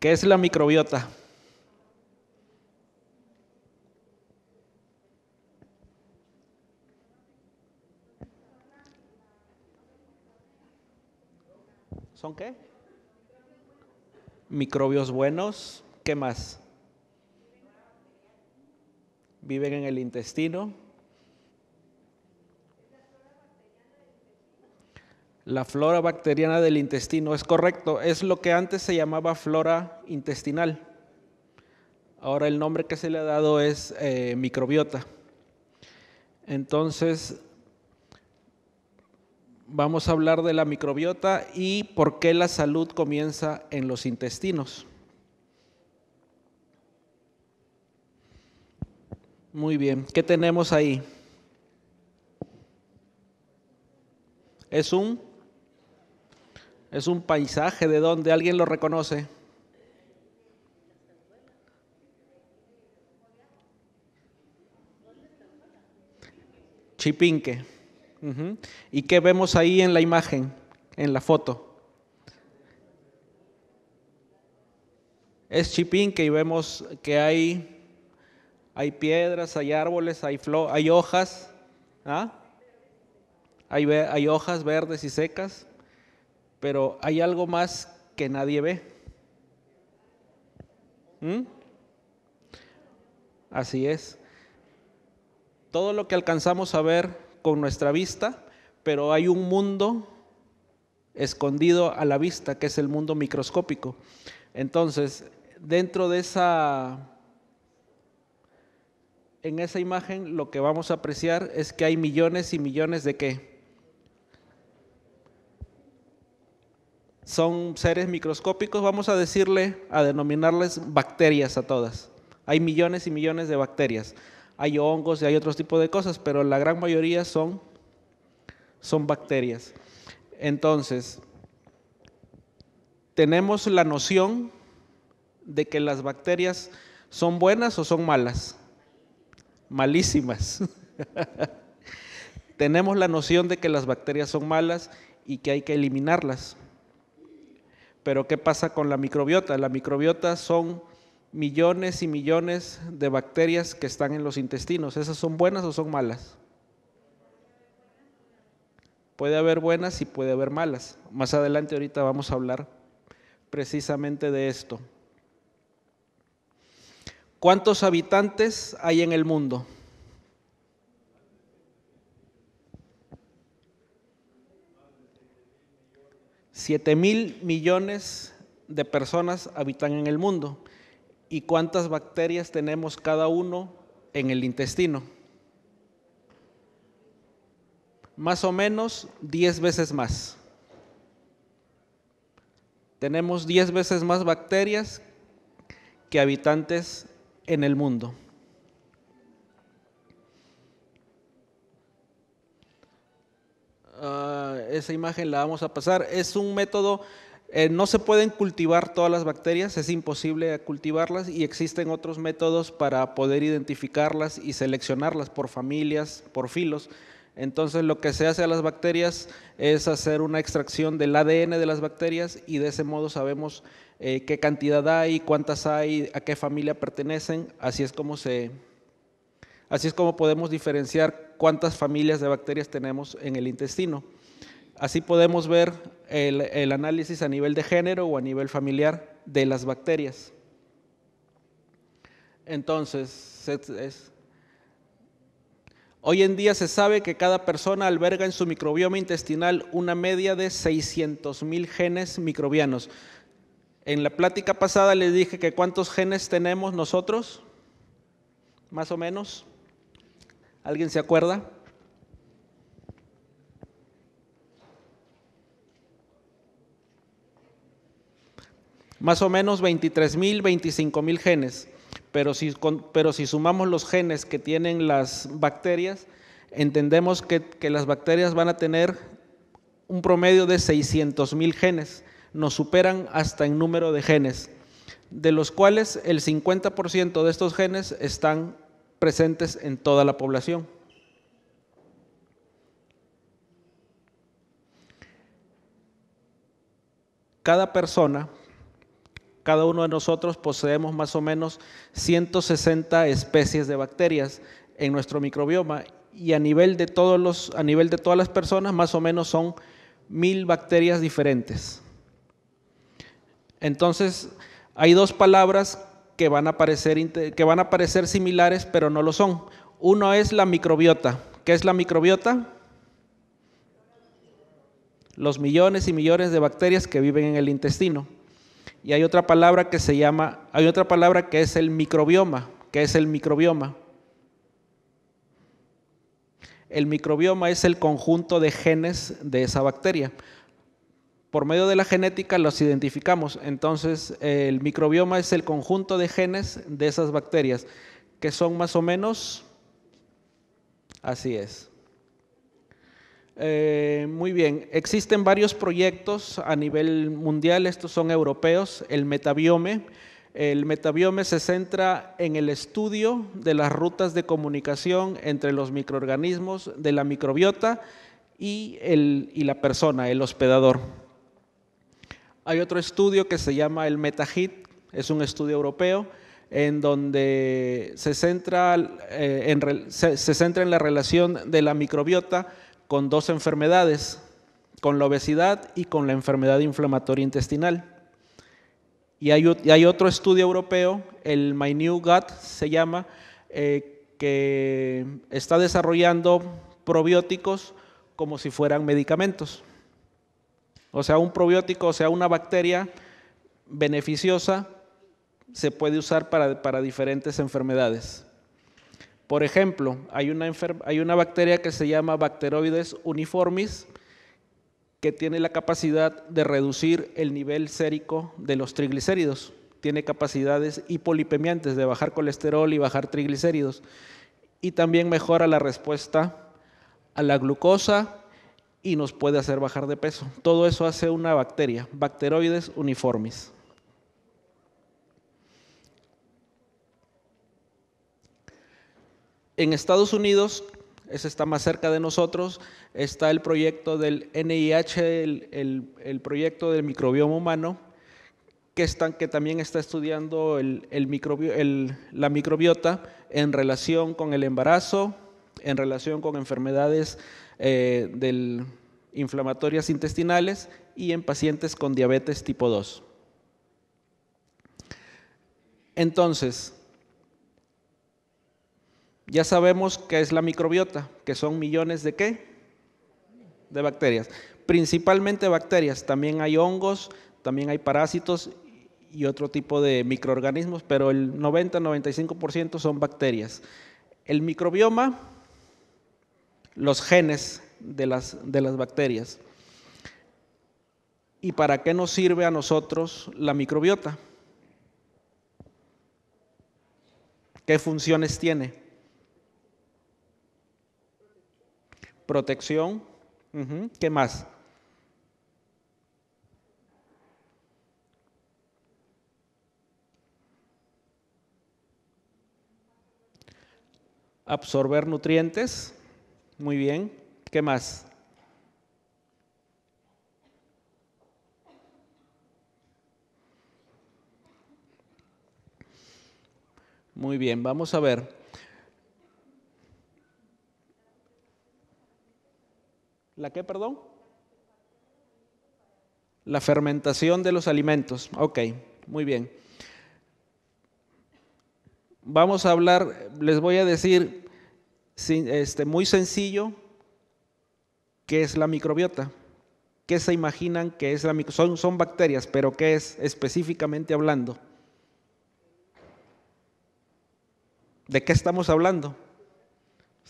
¿Qué es la microbiota? ¿Son qué? Microbios buenos. ¿Qué más? Viven en el intestino. la flora bacteriana del intestino. Es correcto, es lo que antes se llamaba flora intestinal. Ahora el nombre que se le ha dado es eh, microbiota. Entonces, vamos a hablar de la microbiota y por qué la salud comienza en los intestinos. Muy bien, ¿qué tenemos ahí? Es un es un paisaje de donde alguien lo reconoce. Chipinque. ¿Y qué vemos ahí en la imagen, en la foto? Es Chipinque y vemos que hay, hay piedras, hay árboles, hay, hay hojas, ¿ah? hay hojas verdes y secas. Pero hay algo más que nadie ve. ¿Mm? Así es. Todo lo que alcanzamos a ver con nuestra vista, pero hay un mundo escondido a la vista, que es el mundo microscópico. Entonces, dentro de esa, en esa imagen, lo que vamos a apreciar es que hay millones y millones de qué? son seres microscópicos, vamos a decirle, a denominarles bacterias a todas. Hay millones y millones de bacterias. Hay hongos y hay otros tipo de cosas, pero la gran mayoría son, son bacterias. Entonces, tenemos la noción de que las bacterias son buenas o son malas. Malísimas. tenemos la noción de que las bacterias son malas y que hay que eliminarlas. Pero ¿qué pasa con la microbiota? La microbiota son millones y millones de bacterias que están en los intestinos. ¿Esas son buenas o son malas? Puede haber buenas y puede haber malas. Más adelante ahorita vamos a hablar precisamente de esto. ¿Cuántos habitantes hay en el mundo? 7 mil millones de personas habitan en el mundo. ¿Y cuántas bacterias tenemos cada uno en el intestino? Más o menos 10 veces más. Tenemos 10 veces más bacterias que habitantes en el mundo. Ah, esa imagen la vamos a pasar. Es un método, eh, no se pueden cultivar todas las bacterias, es imposible cultivarlas y existen otros métodos para poder identificarlas y seleccionarlas por familias, por filos. Entonces lo que se hace a las bacterias es hacer una extracción del ADN de las bacterias y de ese modo sabemos eh, qué cantidad hay, cuántas hay, a qué familia pertenecen. Así es como se, así es como podemos diferenciar cuántas familias de bacterias tenemos en el intestino. Así podemos ver el, análisis a nivel de género o a nivel familiar de las bacterias. Entonces, hoy en día se sabe que cada persona alberga en su microbioma intestinal una media de 600 mil genes microbianos. En la plática pasada les dije que cuántos genes tenemos nosotros, más o menos. ¿Alguien se acuerda? Más o menos 23 mil, 25 mil genes. Pero si, pero si, sumamos los genes que tienen las bacterias, entendemos que, las bacterias van a tener un promedio de 600 mil genes. Nos superan hasta en número de genes, de los cuales el 50% de estos genes están presentes en toda la población. Cada persona, cada uno de nosotros poseemos más o menos 160 especies de bacterias en nuestro microbioma y a nivel de, todos los, a nivel de todas las personas más o menos son mil bacterias diferentes. Entonces, hay dos palabras que van, a parecer, que van a similares, pero no lo son. Uno es la microbiota. ¿Qué es la microbiota? Los millones y millones de bacterias que viven en el intestino. Y hay otra palabra que se llama, hay otra palabra que es el microbioma. ¿Qué es el microbioma? El microbioma es el conjunto de genes de esa bacteria por medio de la genética los identificamos. Entonces, el microbioma es el conjunto de genes de esas bacterias, que son más o menos, así es. Eh, muy bien, existen varios proyectos a nivel mundial, estos son europeos, el metabiome. El metabiome se centra en el estudio de las rutas de comunicación entre los microorganismos de la microbiota y la persona, el hospedador. Hay otro estudio que se llama el MetaHit, es un estudio europeo en donde eh, se centra, en, la relación de la microbiota con dos enfermedades, con la obesidad y con la enfermedad inflamatoria intestinal. Y hay, otro estudio europeo, el My New Gut se llama, eh, que está desarrollando probióticos como si fueran medicamentos. O sea, un probiótico, o sea, una bacteria beneficiosa se puede usar para, diferentes enfermedades. Por ejemplo, hay una, hay una bacteria que se llama Bacteroides uniformis que tiene la capacidad de reducir el nivel sérico de los triglicéridos. Tiene capacidades hipolipemiantes de bajar colesterol y bajar triglicéridos. Y también mejora la respuesta a la glucosa y nos puede hacer bajar de peso. Todo eso hace una bacteria, Bacteroides uniformis. En Estados Unidos, ese está más cerca de nosotros, está el proyecto del NIH, el, proyecto del microbioma humano, que, están, que también está estudiando el, la microbiota en relación con el embarazo, en relación con enfermedades eh, de inflamatorias intestinales y en pacientes con diabetes tipo 2. Entonces, ya sabemos qué es la microbiota, que son millones de qué? De bacterias. Principalmente bacterias, también hay hongos, también hay parásitos y otro tipo de microorganismos, pero el 90-95% son bacterias. El microbioma los genes de las, bacterias. ¿Y para qué nos sirve a nosotros la microbiota? ¿Qué funciones tiene? Protección. ¿Qué más? Absorber nutrientes. Muy bien. ¿Qué más? Muy bien, vamos a ver. ¿La qué, perdón? La fermentación de los alimentos. Ok, muy bien. Vamos a hablar, les voy a decir este, muy sencillo qué es la microbiota. ¿Qué se imaginan que es la microbiota? Son, son bacterias, pero ¿qué es específicamente hablando? ¿De qué estamos hablando?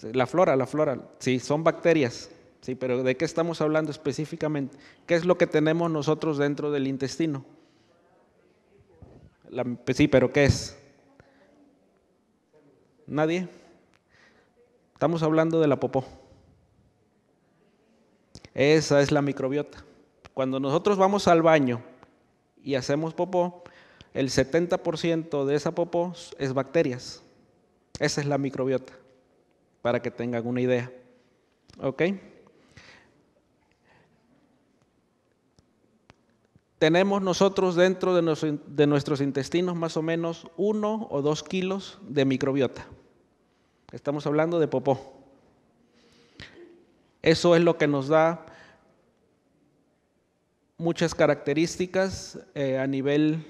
La flora, la flora, sí, son bacterias, sí, pero ¿de qué estamos hablando específicamente? ¿Qué es lo que tenemos nosotros dentro del intestino? Pues sí, pero ¿qué es? ¿Nadie? Estamos hablando de la popó. Esa es la microbiota. Cuando nosotros vamos al baño y hacemos popó, el 70% de esa popó es bacterias. Esa es la microbiota, para que tengan una idea. ¿Ok? Tenemos nosotros dentro de, de nuestros intestinos más o menos uno o dos kilos de microbiota. Estamos hablando de popó. Eso es lo que nos da muchas características eh, a nivel...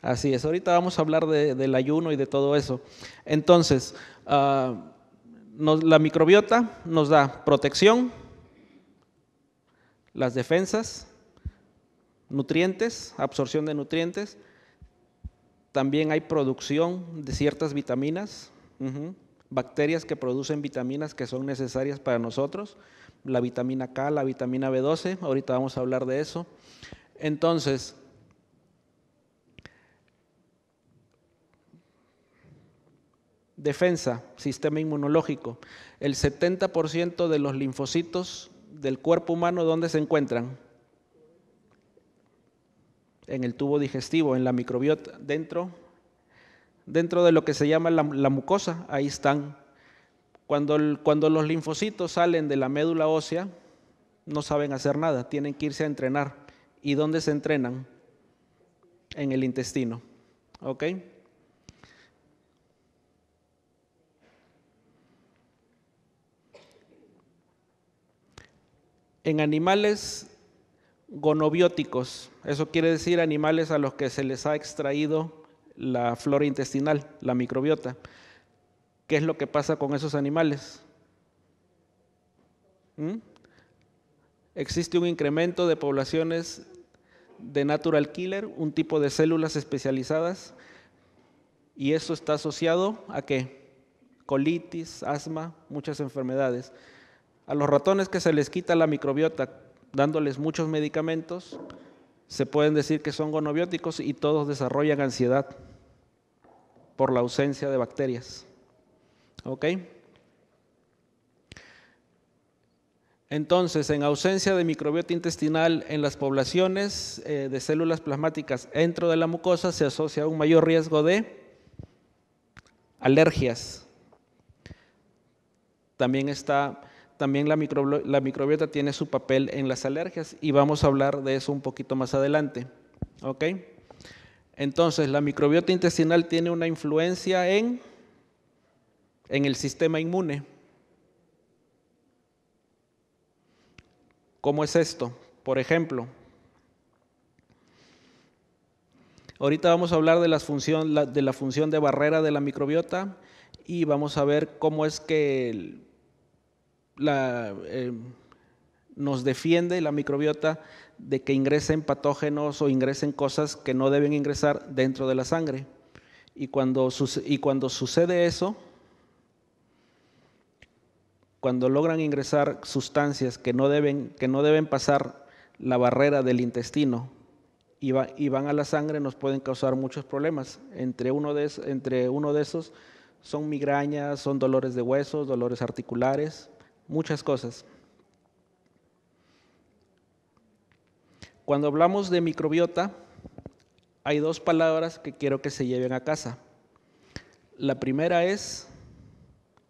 Así es, ahorita vamos a hablar del ayuno y de todo eso. Entonces, ah, la microbiota nos da protección, las defensas, nutrientes, absorción de nutrientes, también hay producción de ciertas vitaminas, bacterias que producen vitaminas que son necesarias para nosotros, la vitamina K, la vitamina B12, ahorita vamos a hablar de eso. Entonces, Defensa, sistema inmunológico. El 70% de los linfocitos del cuerpo humano, ¿dónde se encuentran? En el tubo digestivo, en la microbiota, dentro, dentro de lo que se llama la, mucosa, ahí están. Cuando, cuando los linfocitos salen de la médula ósea, no saben hacer nada, tienen que irse a entrenar. ¿Y dónde se entrenan? En el intestino. ¿Ok? en animales gonobióticos. Eso quiere decir animales a los que se les ha extraído la flora intestinal, la microbiota. ¿Qué es lo que pasa con esos animales? ¿Mm? Existe un incremento de poblaciones de natural killer, un tipo de células especializadas, y eso está asociado a qué? Colitis, asma, muchas enfermedades. A los ratones que se les quita la microbiota dándoles muchos medicamentos, se pueden decir que son gonobióticos y todos desarrollan ansiedad por la ausencia de bacterias. ¿Ok? Entonces, en ausencia de microbiota intestinal en las poblaciones eh, de células plasmáticas dentro de la mucosa se asocia un mayor riesgo de alergias. También está también la, microbiota tiene su papel en las alergias y vamos a hablar de eso un poquito más adelante. Entonces, la microbiota intestinal tiene una influencia en, en el sistema inmune. ¿Cómo es esto? Por ejemplo, ahorita vamos a hablar de, de la función de barrera de la microbiota y vamos a ver cómo es que la, eh, nos defiende la microbiota de que ingresen patógenos o ingresen cosas que no deben ingresar dentro de la sangre. Y cuando, cuando sucede eso, cuando logran ingresar sustancias que no deben, que no deben pasar la barrera del intestino y, van a la sangre, nos pueden causar muchos problemas. Entre uno, entre uno de esos son migrañas, son dolores de huesos, dolores articulares, muchas cosas. Cuando hablamos de microbiota, hay dos palabras que quiero que se lleven a casa. La primera es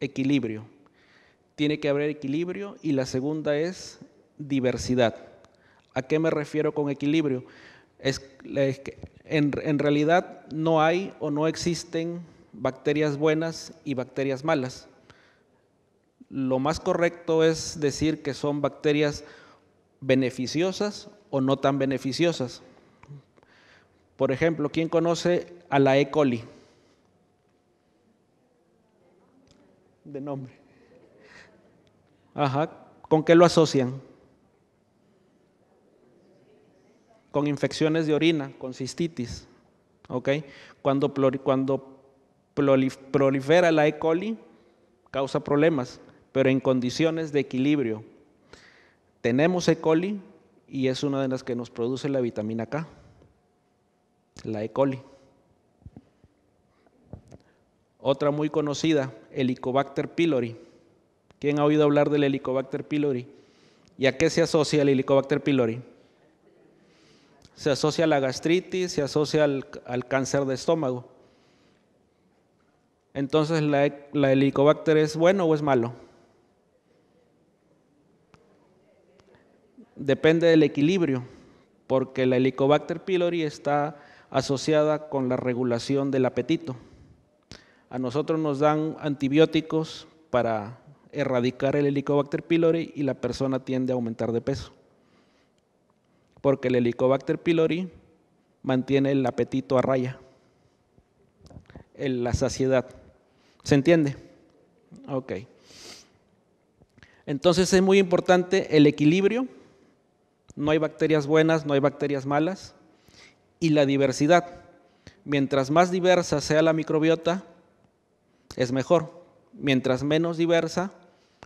equilibrio. Tiene que haber equilibrio y la segunda es diversidad. ¿A qué me refiero con equilibrio? Es, en realidad no hay o no existen bacterias buenas y bacterias malas lo más correcto es decir que son bacterias beneficiosas o no tan beneficiosas. Por ejemplo, ¿quién conoce a la E. coli? De nombre. Ajá. ¿Con qué lo asocian? Con infecciones de orina, con cistitis. ¿Ok? cuando prolifera la E. coli, causa problemas pero en condiciones de equilibrio. Tenemos E. coli y es una de las que nos produce la vitamina K, la E. coli. Otra muy conocida, Helicobacter pylori. ¿Quién ha oído hablar del Helicobacter pylori? ¿Y a qué se asocia el Helicobacter pylori? Se asocia a la gastritis, se asocia al, cáncer de estómago. Entonces, ¿la, e, ¿la helicobacter es bueno o es malo? depende del equilibrio, porque la Helicobacter pylori está asociada con la regulación del apetito. A nosotros nos dan antibióticos para erradicar el Helicobacter pylori y la persona tiende a aumentar de peso. Porque el Helicobacter pylori mantiene el apetito a raya, la saciedad. ¿Se entiende? Ok. Entonces es muy importante el equilibrio no hay bacterias buenas, no hay bacterias malas. Y la diversidad. Mientras más diversa sea la microbiota, es mejor. Mientras menos diversa,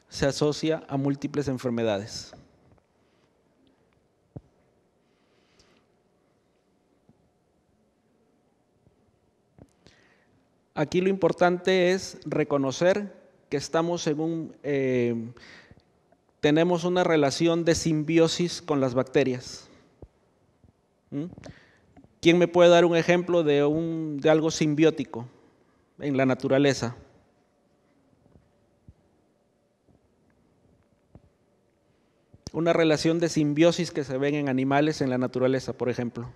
se asocia a múltiples enfermedades. Aquí lo importante es reconocer que estamos en un eh, tenemos una relación de simbiosis con las bacterias. ¿Mm? ¿Quién me puede dar un ejemplo de, un, de algo simbiótico en la naturaleza? Una relación de simbiosis que se ven en animales en la naturaleza, por ejemplo.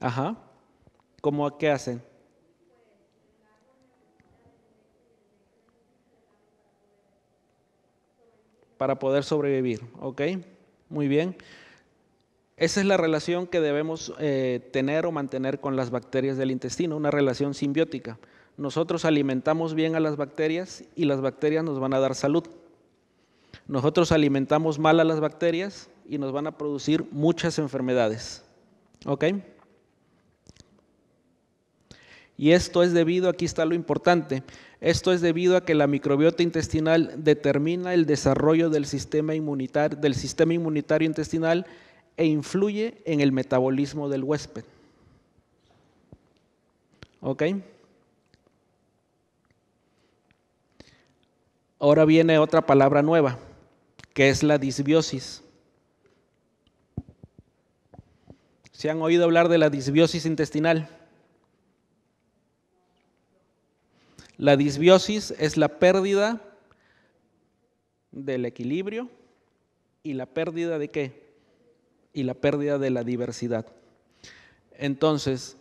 Ajá. ¿Cómo qué hacen? para poder sobrevivir. ¿Ok? Muy bien. Esa es la relación que debemos eh, tener o mantener con las bacterias del intestino, una relación simbiótica. Nosotros alimentamos bien a las bacterias y las bacterias nos van a dar salud. Nosotros alimentamos mal a las bacterias y nos van a producir muchas enfermedades. ¿Ok? Y esto es debido, aquí está lo importante, esto es debido a que la microbiota intestinal determina el desarrollo del sistema inmunitario, del sistema inmunitario intestinal e influye en el metabolismo del huésped. ¿Ok? Ahora viene otra palabra nueva, que es la disbiosis. ¿Se han oído hablar de la disbiosis intestinal? La disbiosis es la pérdida del equilibrio y la pérdida de qué? Y la pérdida de la diversidad. Entonces,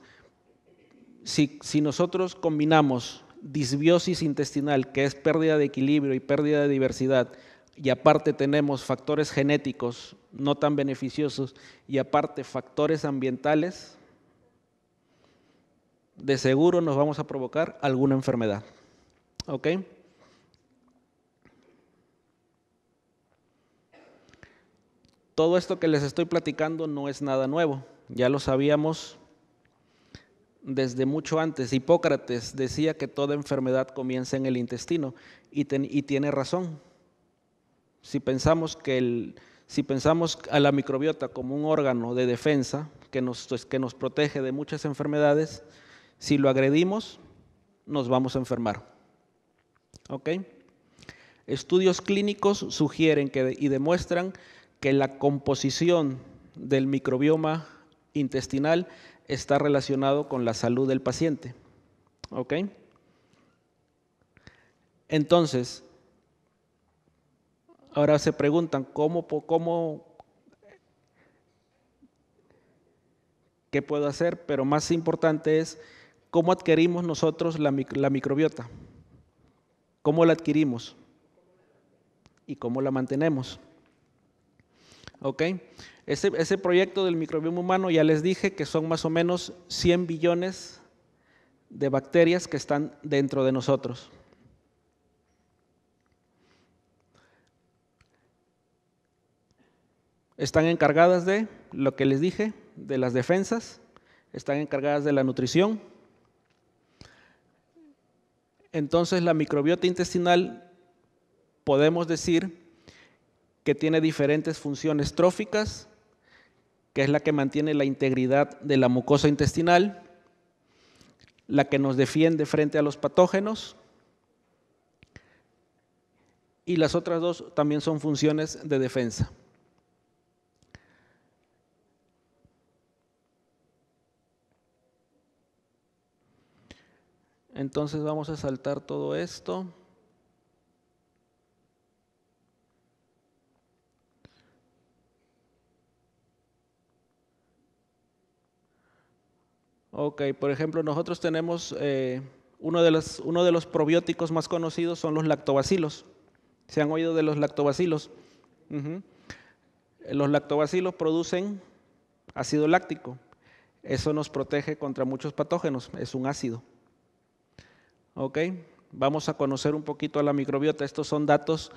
si, si nosotros combinamos disbiosis intestinal, que es pérdida de equilibrio y pérdida de diversidad, y aparte tenemos factores genéticos no tan beneficiosos y aparte factores ambientales, de seguro nos vamos a provocar alguna enfermedad. ¿Ok? Todo esto que les estoy platicando no es nada nuevo, ya lo sabíamos desde mucho antes. Hipócrates decía que toda enfermedad comienza en el intestino y, tiene razón. Si pensamos, que si pensamos a la microbiota como un órgano de defensa que pues, que nos protege de muchas enfermedades, si lo agredimos, nos vamos a enfermar. ¿Ok? Estudios clínicos sugieren y demuestran que la composición del microbioma intestinal está relacionado con la salud del paciente. ¿Ok? Entonces, ahora se preguntan, ¿cómo, cómo, ¿qué puedo hacer? Pero más importante es ¿Cómo adquirimos nosotros la, microbiota? ¿Cómo la adquirimos? ¿Y cómo la mantenemos? ¿Ok? Ese, ese, proyecto del microbioma humano, ya les dije que son más o menos 100 billones de bacterias que están dentro de nosotros. Están encargadas de lo que les dije, de las defensas, están encargadas de la nutrición, entonces la microbiota intestinal podemos decir que tiene diferentes funciones tróficas, que es la que mantiene la integridad de la mucosa intestinal, la que nos defiende frente a los patógenos, y las otras dos también son funciones de defensa. Entonces vamos a saltar todo esto. Ok, por ejemplo, nosotros tenemos eh, uno, de los, uno de los probióticos más conocidos son los lactobacilos. ¿Se han oído de los lactobacilos? Los lactobacilos producen ácido láctico. Eso nos protege contra muchos patógenos, es un ácido. ¿ok? Vamos a conocer un poquito a la microbiota. Estos son datos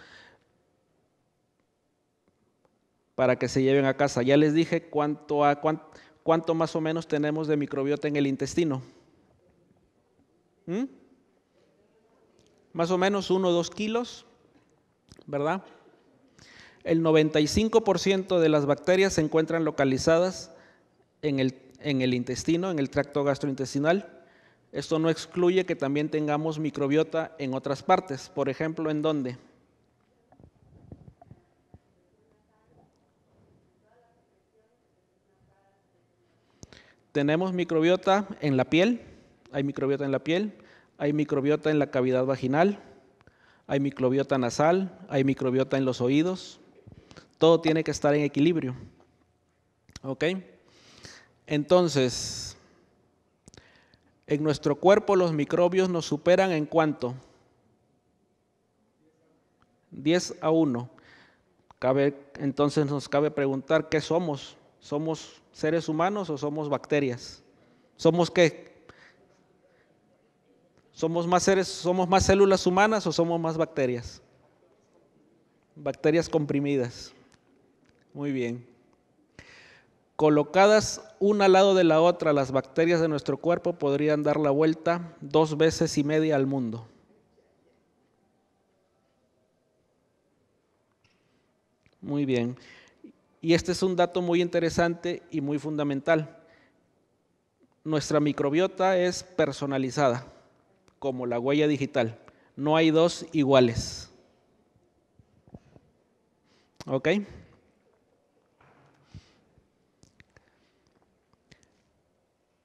para que se lleven a casa. Ya les dije cuánto, a, más o menos tenemos de microbiota en el intestino. ¿Mm? Más o menos uno o dos kilos, ¿verdad? El 95% de las bacterias se encuentran localizadas en el intestino, en el tracto gastrointestinal. Esto no excluye que también tengamos microbiota en otras partes. Por ejemplo, ¿en dónde? Tenemos microbiota en la piel, hay microbiota en la piel, hay microbiota en la cavidad vaginal, hay microbiota nasal, hay microbiota en los oídos. Todo tiene que estar en equilibrio. ¿Ok? Entonces, en nuestro cuerpo los microbios nos superan en cuánto? 10 a 1. entonces nos cabe preguntar qué somos. ¿Somos seres humanos o somos bacterias? ¿Somos qué? ¿Somos más seres, somos más células humanas o somos más bacterias? Bacterias comprimidas. Muy bien. Colocadas una al lado de la otra, las bacterias de nuestro cuerpo podrían dar la vuelta dos veces y media al mundo. Muy bien. Y este es un dato muy interesante y muy fundamental. Nuestra microbiota es personalizada, como la huella digital. No hay dos iguales. ¿Ok?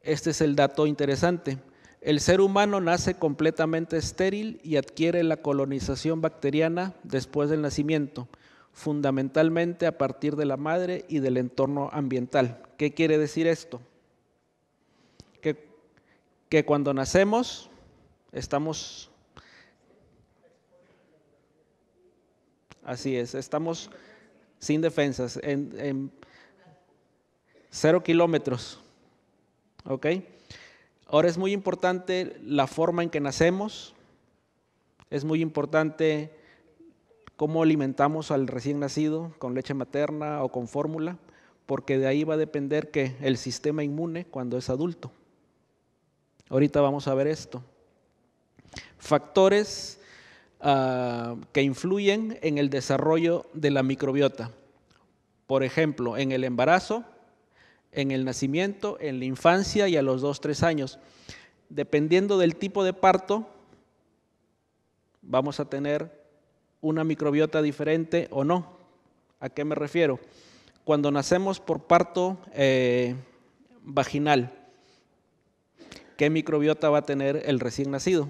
Este es el dato interesante. El ser humano nace completamente estéril y adquiere la colonización bacteriana después del nacimiento, fundamentalmente a partir de la madre y del entorno ambiental. ¿Qué quiere decir esto? Que, cuando nacemos estamos... Así es, estamos sin defensas, en, en cero kilómetros. ¿ok? Ahora es muy importante la forma en que nacemos, es muy importante cómo alimentamos al recién nacido con leche materna o con fórmula, porque de ahí va a depender que el sistema inmune cuando es adulto. Ahorita vamos a ver esto. Factores ah, que influyen en el desarrollo de la microbiota. Por ejemplo, en el embarazo, en el nacimiento, en la infancia y a los 2-3 años. Dependiendo del tipo de parto, vamos a tener una microbiota diferente o no. ¿A qué me refiero? Cuando nacemos por parto eh, vaginal, ¿qué microbiota va a tener el recién nacido?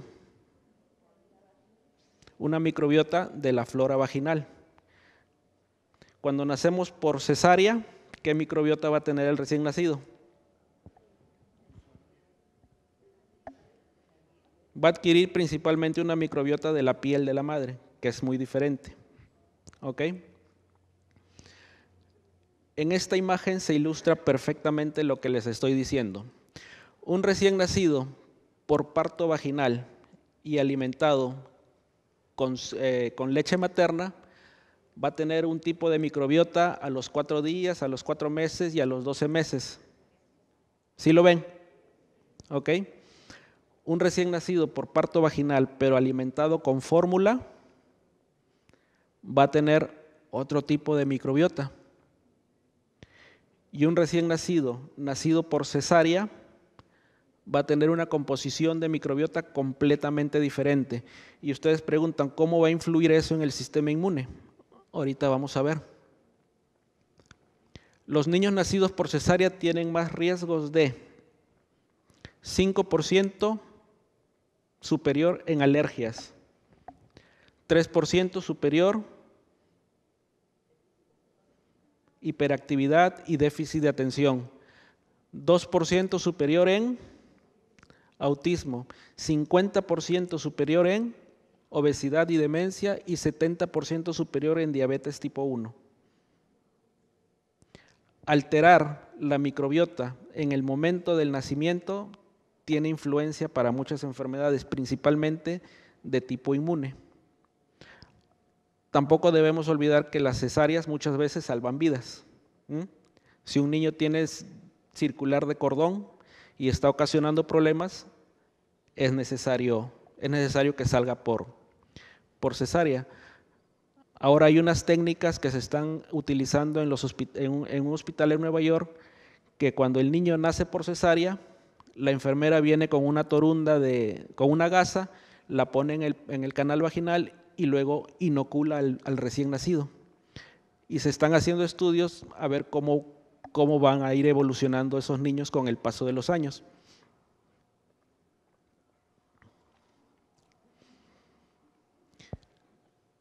Una microbiota de la flora vaginal. Cuando nacemos por cesárea, ¿qué microbiota va a tener el recién nacido? Va a adquirir principalmente una microbiota de la piel de la madre, que es muy diferente. ¿Ok? En esta imagen se ilustra perfectamente lo que les estoy diciendo. Un recién nacido por parto vaginal y alimentado con, eh, con leche materna va a tener un tipo de microbiota a los cuatro días, a los cuatro meses y a los doce meses. ¿Sí lo ven? ¿Ok? Un recién nacido por parto vaginal, pero alimentado con fórmula, va a tener otro tipo de microbiota. Y un recién nacido, nacido por cesárea, va a tener una composición de microbiota completamente diferente. Y ustedes preguntan, ¿cómo va a influir eso en el sistema inmune? Ahorita vamos a ver. Los niños nacidos por cesárea tienen más riesgos de 5% superior en alergias, 3% superior hiperactividad y déficit de atención, 2% superior en autismo, 50% superior en obesidad y demencia y 70% superior en diabetes tipo 1. Alterar la microbiota en el momento del nacimiento tiene influencia para muchas enfermedades, principalmente de tipo inmune. Tampoco debemos olvidar que las cesáreas muchas veces salvan vidas. Si un niño tiene circular de cordón y está ocasionando problemas, es necesario, es necesario que salga por, por cesárea. Ahora hay unas técnicas que se están utilizando en, un, hospital en Nueva York que cuando el niño nace por cesárea, la enfermera viene con una torunda, de, con una gasa, la pone en el, canal vaginal y luego inocula al, al, recién nacido. Y se están haciendo estudios a ver cómo, cómo van a ir evolucionando esos niños con el paso de los años.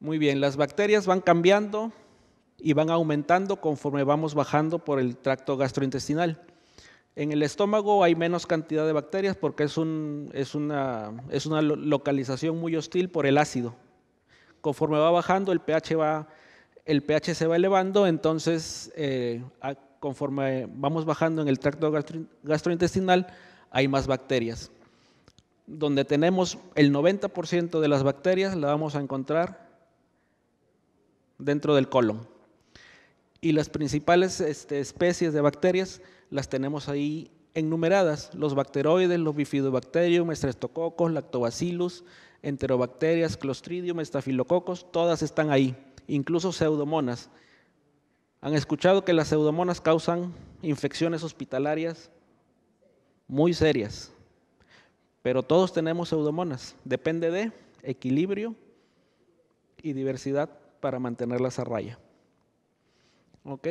Muy bien, las bacterias van cambiando y van aumentando conforme vamos bajando por el tracto gastrointestinal. En el estómago hay menos cantidad de bacterias porque es, un, es, una, es una localización muy hostil por el ácido. Conforme va bajando, el pH, va, el pH se va elevando, entonces eh, conforme vamos bajando en el tracto gastrointestinal, hay más bacterias. Donde tenemos el 90% de las bacterias, la vamos a encontrar dentro del colon. Y las principales este, especies de bacterias las tenemos ahí enumeradas, los bacteroides, los bifidobacterium, estreptococos, lactobacillus, enterobacterias, clostridium, estafilococos, todas están ahí, incluso pseudomonas. ¿Han escuchado que las pseudomonas causan infecciones hospitalarias muy serias? Pero todos tenemos pseudomonas, depende de equilibrio y diversidad para mantenerlas a raya. ¿Ok?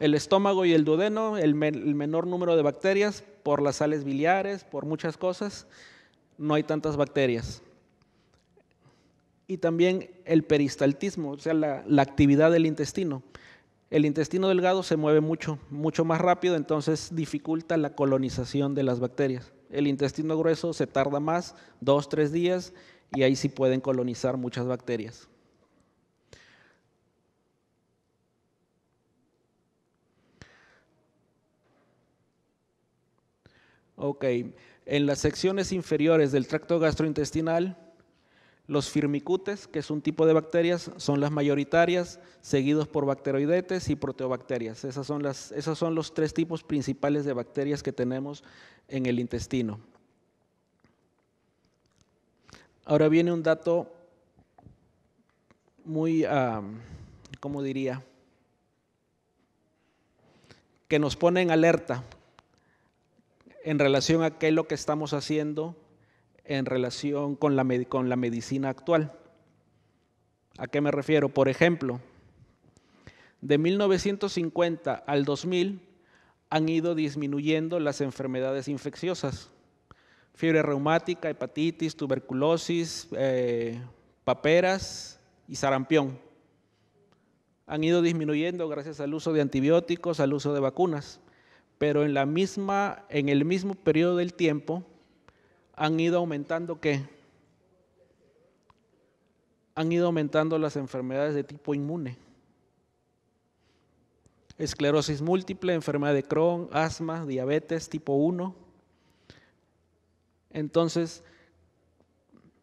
El estómago y el duodeno, el, menor número de bacterias por las sales biliares, por muchas cosas, no hay tantas bacterias. Y también el peristaltismo, o sea, la, la actividad del intestino el intestino delgado se mueve mucho, mucho más rápido, entonces dificulta la colonización de las bacterias. El intestino grueso se tarda más, dos, tres días, y ahí sí pueden colonizar muchas bacterias. Ok, en las secciones inferiores del tracto gastrointestinal, los firmicutes, que es un tipo de bacterias, son las mayoritarias, seguidos por bacteroidetes y proteobacterias. esos son los tres tipos principales de bacterias que tenemos en el intestino. Ahora viene un dato muy, ah, ¿cómo diría? Que nos pone en alerta en relación a qué es lo que estamos haciendo en relación con la, con la medicina actual. ¿A qué me refiero? Por ejemplo, de 1950 al 2000 han ido disminuyendo las enfermedades infecciosas fiebre reumática, hepatitis, tuberculosis, eh, paperas y sarampión. Han ido disminuyendo gracias al uso de antibióticos, al uso de vacunas, pero en, la misma, en el mismo periodo del tiempo han ido aumentando qué? Han ido aumentando las enfermedades de tipo inmune. Esclerosis múltiple, enfermedad de Crohn, asma, diabetes tipo 1, entonces,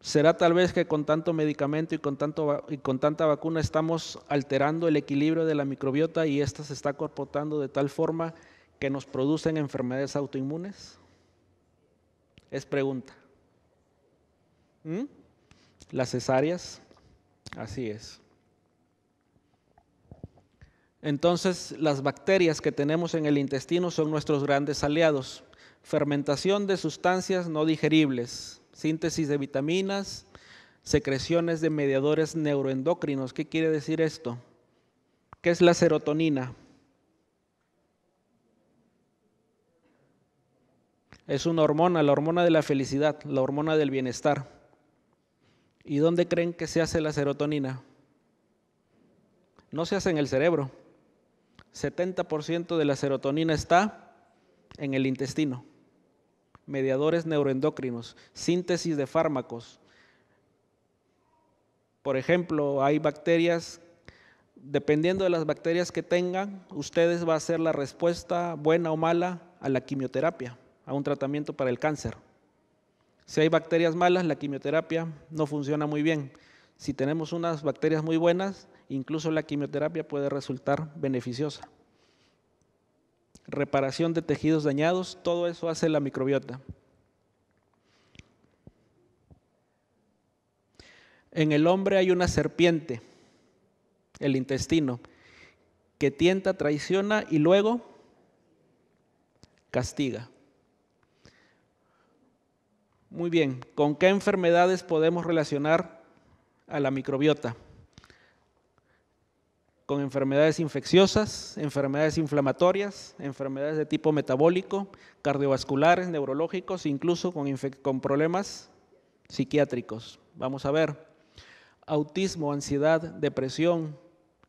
será tal vez que con tanto medicamento y con, tanta vacuna estamos alterando el equilibrio de la microbiota y esta se está corpotando de tal forma que nos producen enfermedades autoinmunes? Es pregunta. ¿Mm? Las cesáreas, así es. Entonces, las bacterias que tenemos en el intestino son nuestros grandes aliados fermentación de sustancias no digeribles, síntesis de vitaminas, secreciones de mediadores neuroendocrinos. ¿Qué quiere decir esto? ¿Qué es la serotonina? Es una hormona, la hormona de la felicidad, la hormona del bienestar. ¿Y dónde creen que se hace la serotonina? No se hace en el cerebro. 70% de la serotonina está en el intestino mediadores neuroendocrinos, síntesis de fármacos. Por ejemplo, hay bacterias, dependiendo de las bacterias que tengan, ustedes va a ser la respuesta buena o mala a la quimioterapia, a un tratamiento para el cáncer. Si hay bacterias malas, la quimioterapia no funciona muy bien. Si tenemos unas bacterias muy buenas, incluso la quimioterapia puede resultar beneficiosa reparación de tejidos dañados, todo eso hace la microbiota. En el hombre hay una serpiente, el intestino, que tienta, traiciona y luego castiga. Muy bien, ¿con qué enfermedades podemos relacionar a la microbiota? con enfermedades infecciosas, enfermedades inflamatorias, enfermedades de tipo metabólico, cardiovasculares, neurológicos, incluso con, con problemas psiquiátricos. Vamos a ver, autismo, ansiedad, depresión,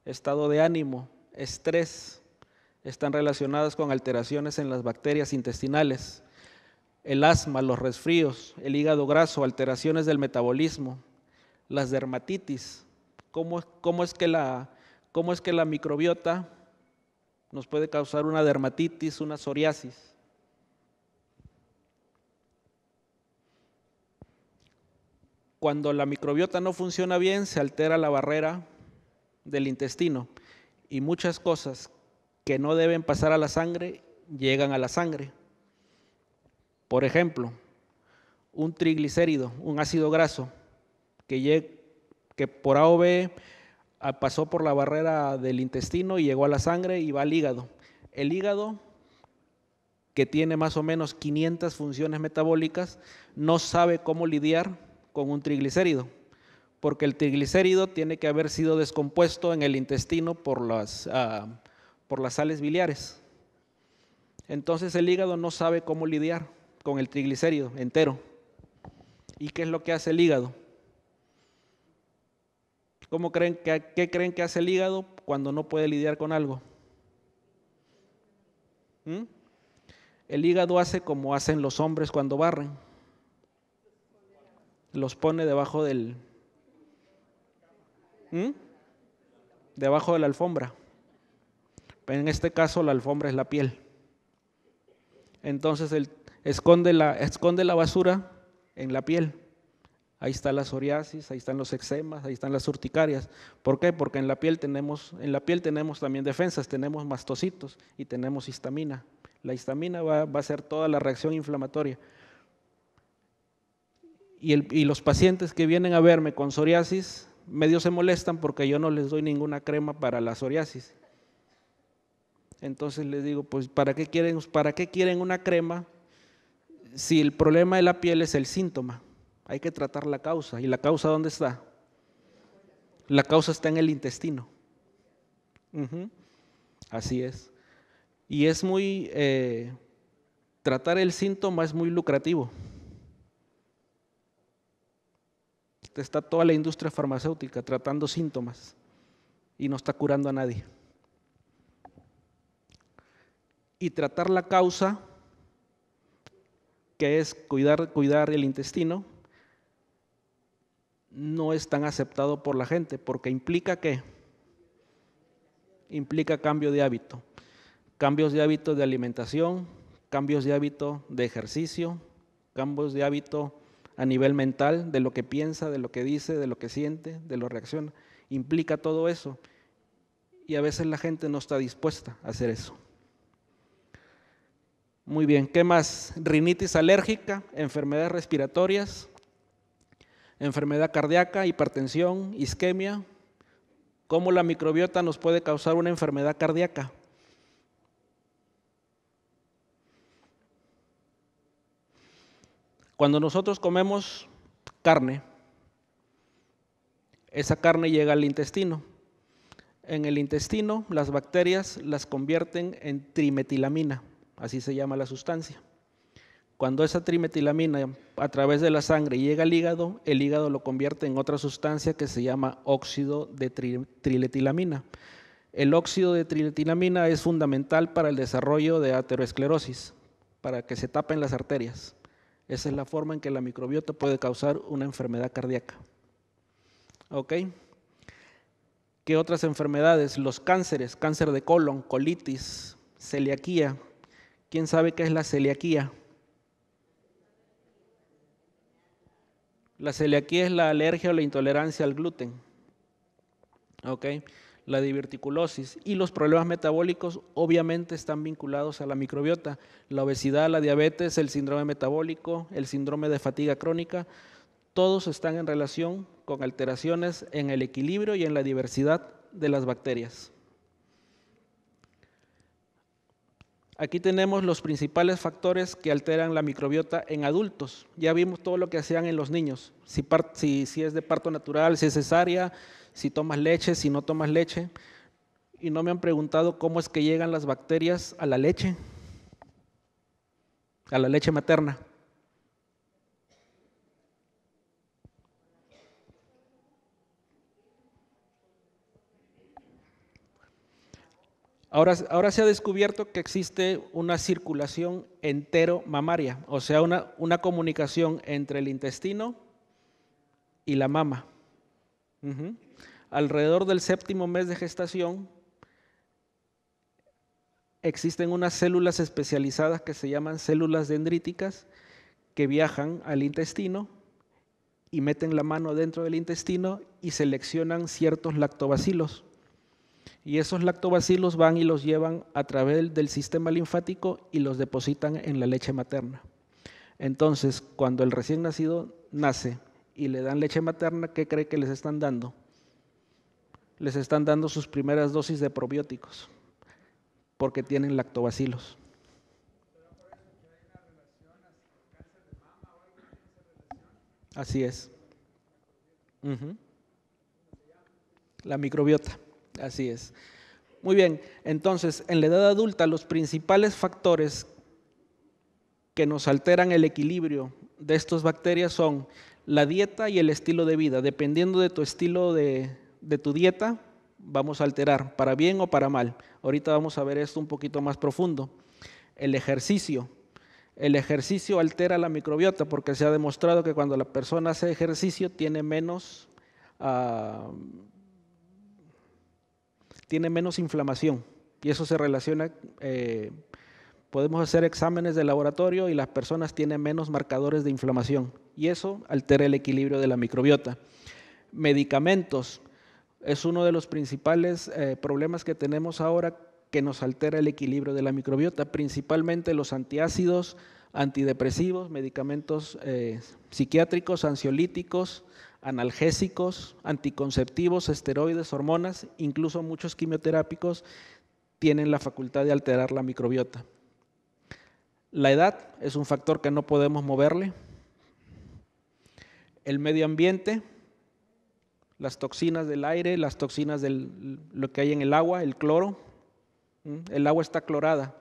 estado de ánimo, estrés, están relacionadas con alteraciones en las bacterias intestinales, el asma, los resfríos, el hígado graso, alteraciones del metabolismo, las dermatitis. ¿Cómo, cómo es que la cómo es que la microbiota nos puede causar una dermatitis, una psoriasis. Cuando la microbiota no funciona bien, se altera la barrera del intestino y muchas cosas que no deben pasar a la sangre llegan a la sangre. Por ejemplo, un triglicérido, un ácido graso, que, que por AOV pasó por la barrera del intestino y llegó a la sangre y va al hígado. El hígado, que tiene más o menos 500 funciones metabólicas, no sabe cómo lidiar con un triglicérido, porque el triglicérido tiene que haber sido descompuesto en el intestino por las, ah, por las sales biliares. Entonces el hígado no sabe cómo lidiar con el triglicérido entero. ¿Y qué es lo que hace el hígado? ¿Cómo creen que, ¿Qué creen que hace el hígado cuando no puede lidiar con algo? ¿Mm? El hígado hace como hacen los hombres cuando barren. Los pone debajo del... ¿Mm? Debajo de la alfombra. En este caso la alfombra es la piel. Entonces esconde la, esconde la basura en la piel ahí está la psoriasis, ahí están los eczemas, ahí están las urticarias. ¿Por qué? Porque en la piel tenemos, en la piel tenemos también defensas, tenemos mastocitos y tenemos histamina. La histamina va, a ser toda la reacción inflamatoria. Y, y los pacientes que vienen a verme con psoriasis medio se molestan porque yo no les doy ninguna crema para la psoriasis. Entonces les digo, pues ¿para qué quieren, para qué quieren una crema si el problema de la piel es el síntoma? hay que tratar la causa. ¿Y la causa dónde está? La causa está en el intestino. Así es. Y es muy, eh, tratar el síntoma es muy lucrativo. Está toda la industria farmacéutica tratando síntomas y no está curando a nadie. Y tratar la causa, que es cuidar el intestino, no es tan aceptado por la gente, porque implica qué? Implica cambio de hábito. Cambios de hábito de alimentación, cambios de hábito de ejercicio, cambios de hábito a nivel mental, de lo que piensa, de lo que dice, de lo que siente, de lo que reacciona. Implica todo eso. Y a veces la gente no está dispuesta a hacer eso. Muy bien, ¿qué más? Rinitis alérgica, enfermedades respiratorias, enfermedad cardíaca, hipertensión, isquemia, cómo la microbiota nos puede causar una enfermedad cardíaca. Cuando nosotros comemos carne, esa carne llega al intestino. En el intestino las bacterias las convierten en trimetilamina, así se llama la sustancia. Cuando esa trimetilamina a través de la sangre llega al hígado, el hígado lo convierte en otra sustancia que se llama óxido de triletilamina. El óxido de triletilamina es fundamental para el desarrollo de ateroesclerosis, para que se tapen las arterias. Esa es la forma en que la microbiota puede causar una enfermedad cardíaca. ¿Ok? ¿Qué otras enfermedades? Los cánceres, cáncer de colon, colitis, celiaquía. ¿Quién sabe qué es la celiaquía? La celiaquía es la alergia o la intolerancia al gluten. La diverticulosis y los problemas metabólicos obviamente están vinculados a la microbiota. La obesidad, la diabetes, el síndrome metabólico, el síndrome de fatiga crónica, todos están en relación con alteraciones en el equilibrio y en la diversidad de las bacterias. Aquí tenemos los principales factores que alteran la microbiota en adultos. Ya vimos todo lo que hacían en los niños, si, es de parto natural, si es cesárea, si tomas leche, si no tomas leche. Y no me han preguntado cómo es que llegan las bacterias a la leche, a la leche materna. Ahora, se ha descubierto que existe una circulación entero mamaria, o sea, una, comunicación entre el intestino y la mama. Alrededor del séptimo mes de gestación existen unas células especializadas que se llaman células dendríticas que viajan al intestino y meten la mano dentro del intestino y seleccionan ciertos lactobacilos. Y esos lactobacilos van y los llevan a través del sistema linfático y los depositan en la leche materna. Entonces, cuando el recién nacido nace y le dan leche materna, ¿qué cree que les están dando? Les están dando sus primeras dosis de probióticos, porque tienen lactobacilos. Así es. La microbiota. Así es. Muy bien, entonces, en la edad adulta los principales factores que nos alteran el equilibrio de estas bacterias son la dieta y el estilo de vida. Dependiendo de tu estilo de, tu dieta, vamos a alterar, para bien o para mal. Ahorita vamos a ver esto un poquito más profundo. El ejercicio. El ejercicio altera la microbiota porque se ha demostrado que cuando la persona hace ejercicio tiene menos, ah, tiene menos inflamación y eso se relaciona, eh, podemos hacer exámenes de laboratorio y las personas tienen menos marcadores de inflamación y eso altera el equilibrio de la microbiota. Medicamentos es uno de los principales eh, problemas que tenemos ahora que nos altera el equilibrio de la microbiota, principalmente los antiácidos, antidepresivos, medicamentos eh, psiquiátricos, ansiolíticos, analgésicos, anticonceptivos, esteroides, hormonas, incluso muchos quimioterápicos tienen la facultad de alterar la microbiota. La edad es un factor que no podemos moverle. El medio ambiente, las toxinas del aire, las toxinas de lo que hay en el agua, el cloro. El agua está clorada.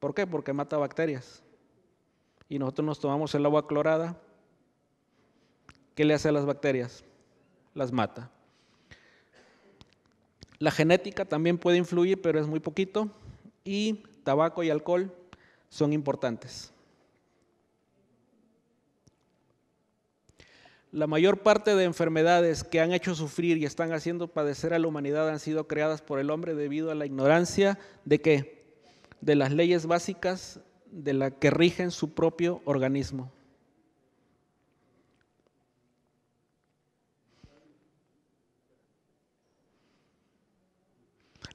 ¿Por qué? Porque mata bacterias. Y nosotros nos tomamos el agua clorada ¿Qué le hace a las bacterias? Las mata. La genética también puede influir, pero es muy poquito. Y tabaco y alcohol son importantes. La mayor parte de enfermedades que han hecho sufrir y están haciendo padecer a la humanidad han sido creadas por el hombre debido a la ignorancia de qué? De las leyes básicas de la que rigen su propio organismo.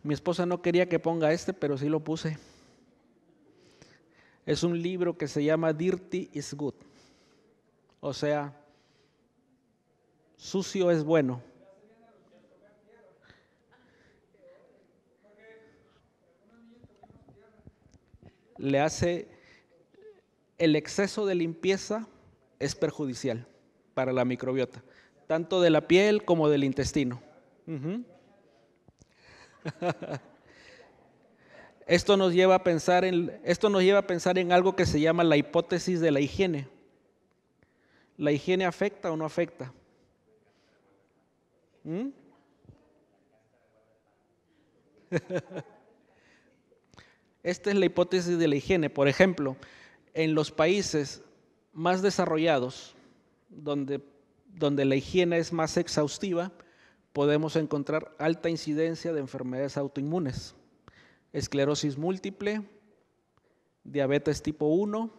Mi esposa no quería que ponga este, pero sí lo puse. Es un libro que se llama Dirty is Good. O sea, sucio es bueno. Le hace el exceso de limpieza es perjudicial para la microbiota, tanto de la piel como del intestino. Esto nos, lleva a pensar en, esto nos lleva a pensar en algo que se llama la hipótesis de la higiene. ¿La higiene afecta o no afecta? ¿Mm? Esta es la hipótesis de la higiene. Por ejemplo, en los países más desarrollados, donde la higiene es más exhaustiva, podemos encontrar alta incidencia de enfermedades autoinmunes, esclerosis múltiple, diabetes tipo 1,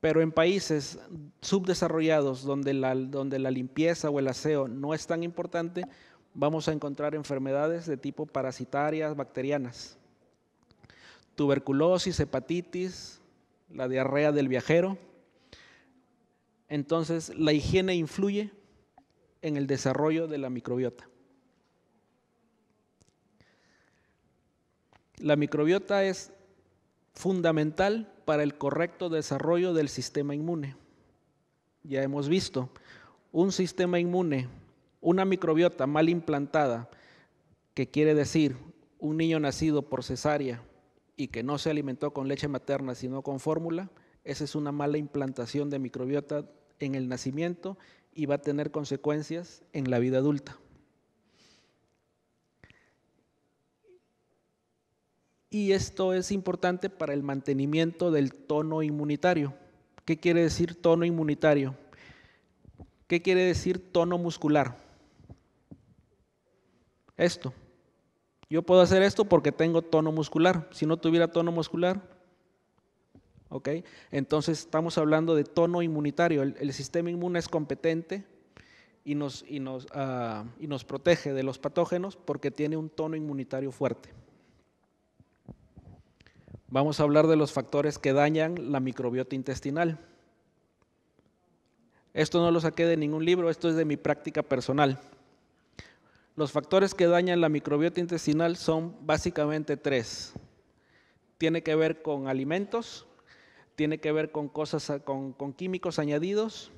pero en países subdesarrollados donde la, donde la limpieza o el aseo no es tan importante, vamos a encontrar enfermedades de tipo parasitarias, bacterianas, tuberculosis, hepatitis, la diarrea del viajero. Entonces, la higiene influye en el desarrollo de la microbiota. La microbiota es fundamental para el correcto desarrollo del sistema inmune. Ya hemos visto, un sistema inmune, una microbiota mal implantada, que quiere decir un niño nacido por cesárea y que no se alimentó con leche materna sino con fórmula, esa es una mala implantación de microbiota en el nacimiento y va a tener consecuencias en la vida adulta. Y esto es importante para el mantenimiento del tono inmunitario. ¿Qué quiere decir tono inmunitario? ¿Qué quiere decir tono muscular? Esto. Yo puedo hacer esto porque tengo tono muscular. Si no tuviera tono muscular, entonces estamos hablando de tono inmunitario. El, sistema inmune es competente ah, y nos protege de los patógenos porque tiene un tono inmunitario fuerte. Vamos a hablar de los factores que dañan la microbiota intestinal. Esto no lo saqué de ningún libro, esto es de mi práctica personal. Los factores que dañan la microbiota intestinal son básicamente tres. Tiene que ver con alimentos, tiene que ver con cosas, con, químicos añadidos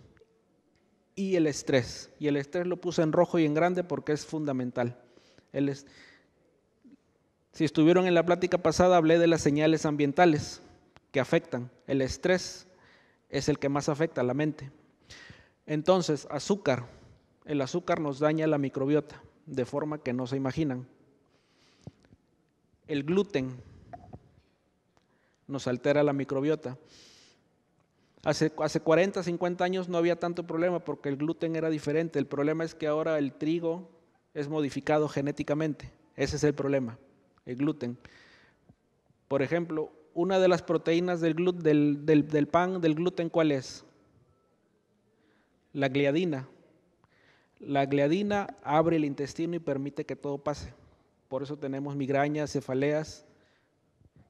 y el estrés. Y el estrés lo puse en rojo y en grande porque es fundamental. Si estuvieron en la plática pasada, hablé de las señales ambientales que afectan. El estrés es el que más afecta a la mente. Entonces, azúcar. El azúcar nos daña la microbiota de forma que no se imaginan. El gluten nos altera la microbiota. Hace, hace 40, 50 años no había tanto problema porque el gluten era diferente. El problema es que ahora el trigo es modificado genéticamente. Ese es el problema, el gluten. Por ejemplo, una de las proteínas del, del pan, del gluten, ¿cuál es? La gliadina. La gliadina abre el intestino y permite que todo pase. Por eso tenemos migrañas, cefaleas,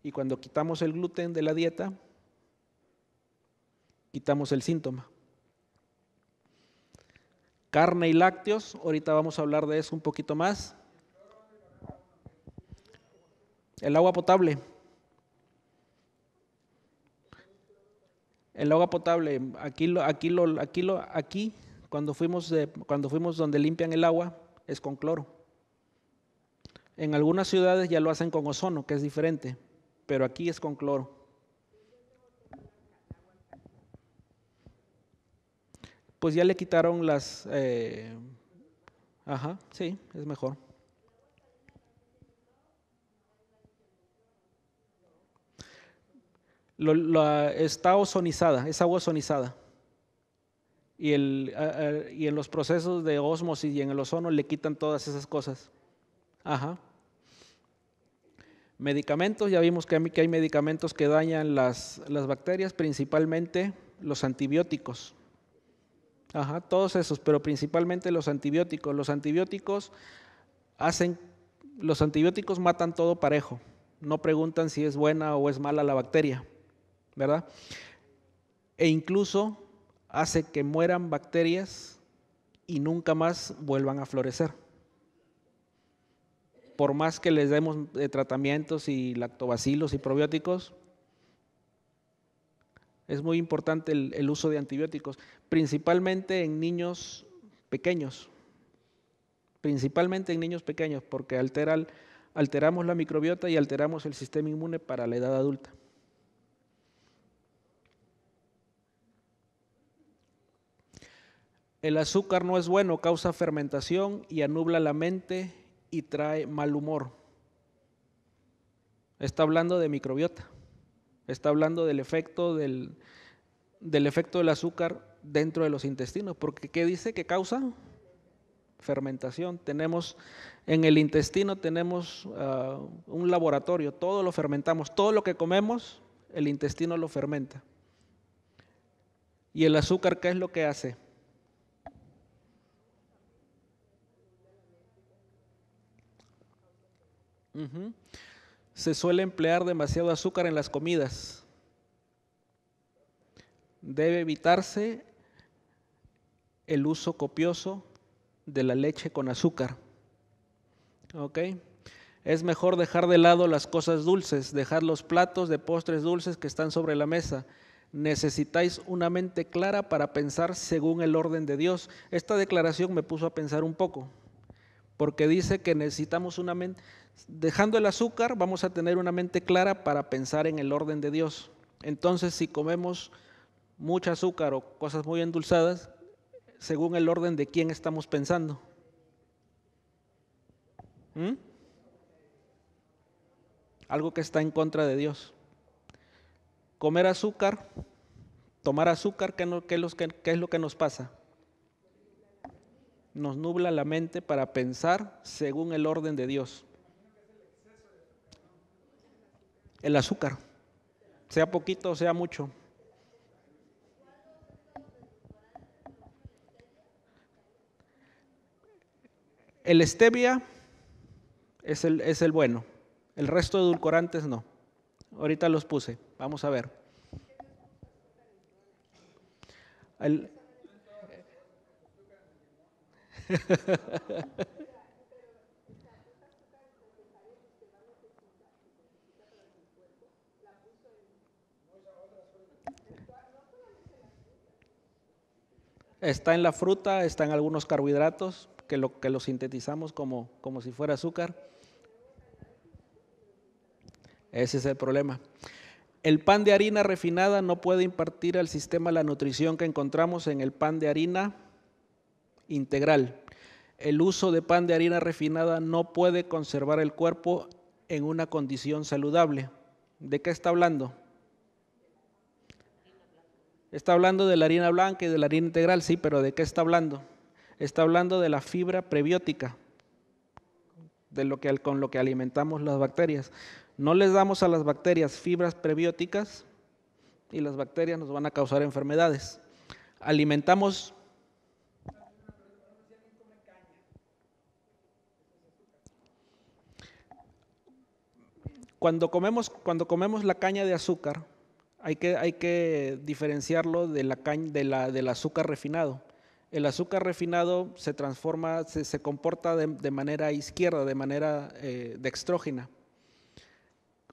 y cuando quitamos el gluten de la dieta, quitamos el síntoma. Carne y lácteos, ahorita vamos a hablar de eso un poquito más. El agua potable. El agua potable, aquí aquí aquí aquí cuando fuimos cuando fuimos donde limpian el agua es con cloro. En algunas ciudades ya lo hacen con ozono, que es diferente pero aquí es con cloro. Pues ya le quitaron las... Eh, ajá, sí, es mejor. está ozonizada, es agua ozonizada. Y, el, y en los procesos de osmosis y en el ozono le quitan todas esas cosas. Ajá. Medicamentos, ya vimos que hay medicamentos que dañan las, bacterias, principalmente los antibióticos. Ajá, todos esos, pero principalmente los antibióticos. Los antibióticos hacen, los antibióticos matan todo parejo. No preguntan si es buena o es mala la bacteria, ¿verdad? E incluso hace que mueran bacterias y nunca más vuelvan a florecer por más que les demos eh, tratamientos y lactobacilos y probióticos, es muy importante el, uso de antibióticos, principalmente en niños pequeños, principalmente en niños pequeños, porque alteramos la microbiota y alteramos el sistema inmune para la edad adulta. El azúcar no es bueno, causa fermentación y anubla la mente y trae mal humor. Está hablando de microbiota, está hablando del efecto del, efecto del azúcar dentro de los intestinos, porque ¿qué dice que causa? Fermentación. Tenemos en el intestino, tenemos ah, un laboratorio, todo lo fermentamos, todo lo que comemos, el intestino lo fermenta. ¿Y el azúcar qué es lo que hace? Se suele emplear demasiado azúcar en las comidas. Debe evitarse el uso copioso de la leche con azúcar. Es mejor dejar de lado las cosas dulces, dejar los platos de postres dulces que están sobre la mesa. Necesitáis una mente clara para pensar según el orden de Dios. Esta declaración me puso a pensar un poco, porque dice que necesitamos una mente, Dejando el azúcar, vamos a tener una mente clara para pensar en el orden de Dios. Entonces, si comemos mucho azúcar o cosas muy endulzadas, según el orden de quién estamos pensando. ¿Mm? Algo que está en contra de Dios. Comer azúcar, tomar azúcar, que qué es lo que nos pasa? Nos nubla la mente para pensar según el orden de Dios. el azúcar, sea poquito o sea mucho. El stevia es el, es el bueno, el resto de edulcorantes no. Ahorita los puse, vamos a ver. Está en la fruta, está en algunos carbohidratos que lo, que sintetizamos como, como si fuera azúcar. Ese es el problema. El pan de harina refinada no puede impartir al sistema la nutrición que encontramos en el pan de harina integral. El uso de pan de harina refinada no puede conservar el cuerpo en una condición saludable. ¿De qué está hablando? Está hablando de la harina blanca y de la harina integral, sí, pero ¿de qué está hablando? Está hablando de la fibra prebiótica, de lo que, con lo que alimentamos las bacterias. No les damos a las bacterias fibras prebióticas y las bacterias nos van a causar enfermedades. Alimentamos... Cuando comemos, cuando comemos la caña de azúcar, hay que, hay que diferenciarlo de la, de la, del azúcar refinado. El azúcar refinado se transforma, se, comporta de, manera izquierda, de manera eh, dextrógena.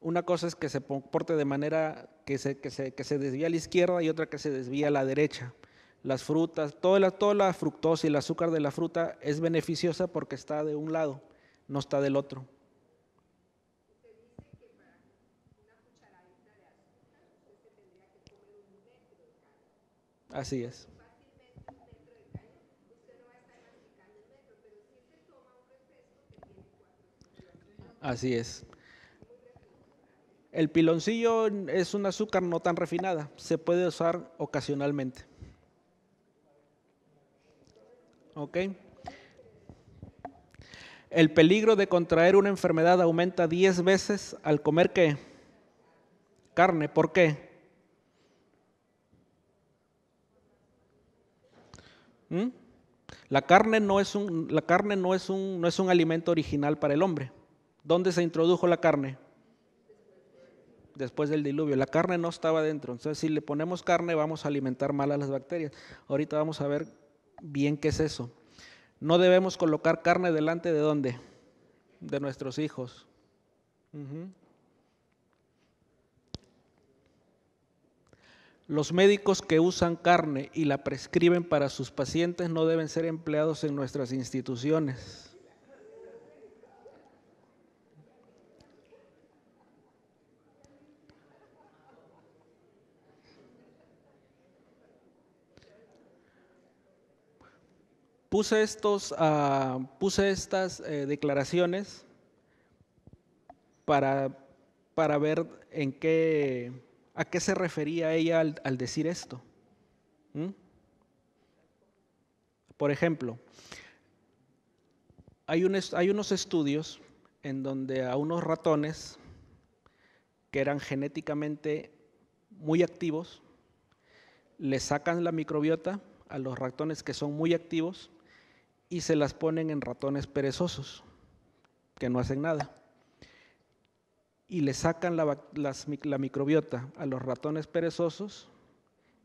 Una cosa es que se comporte de manera que se, que se, desvía a la izquierda y otra que se desvía a la derecha las frutas, toda la, toda la fructosa y el azúcar de la fruta es beneficiosa porque está de un lado, no está del otro. Así es. Así es. El piloncillo es un azúcar no tan refinada, se puede usar ocasionalmente. ¿Ok? El peligro de contraer una enfermedad aumenta 10 veces al comer qué? Carne. ¿Por qué? ¿Mm? La carne, no es un, la carne no, es un, no es un alimento original para el hombre. ¿Dónde se introdujo la carne? Después del diluvio. La carne no estaba dentro. Entonces, si le ponemos carne, vamos a alimentar mal a las bacterias. Ahorita vamos a ver bien qué es eso. No debemos colocar carne delante de dónde? De nuestros hijos. Los médicos que usan carne y la prescriben para sus pacientes no deben ser empleados en nuestras instituciones. Puse, estos, ah, puse estas eh, declaraciones para ver en qué a qué se refería ella al, decir esto. ¿Mm? Por ejemplo, hay, hay unos estudios en donde a unos ratones que eran genéticamente muy activos, le sacan la microbiota a los ratones que son muy activos y se las ponen en ratones perezosos, que no hacen nada y le sacan la, la microbiota a los ratones perezosos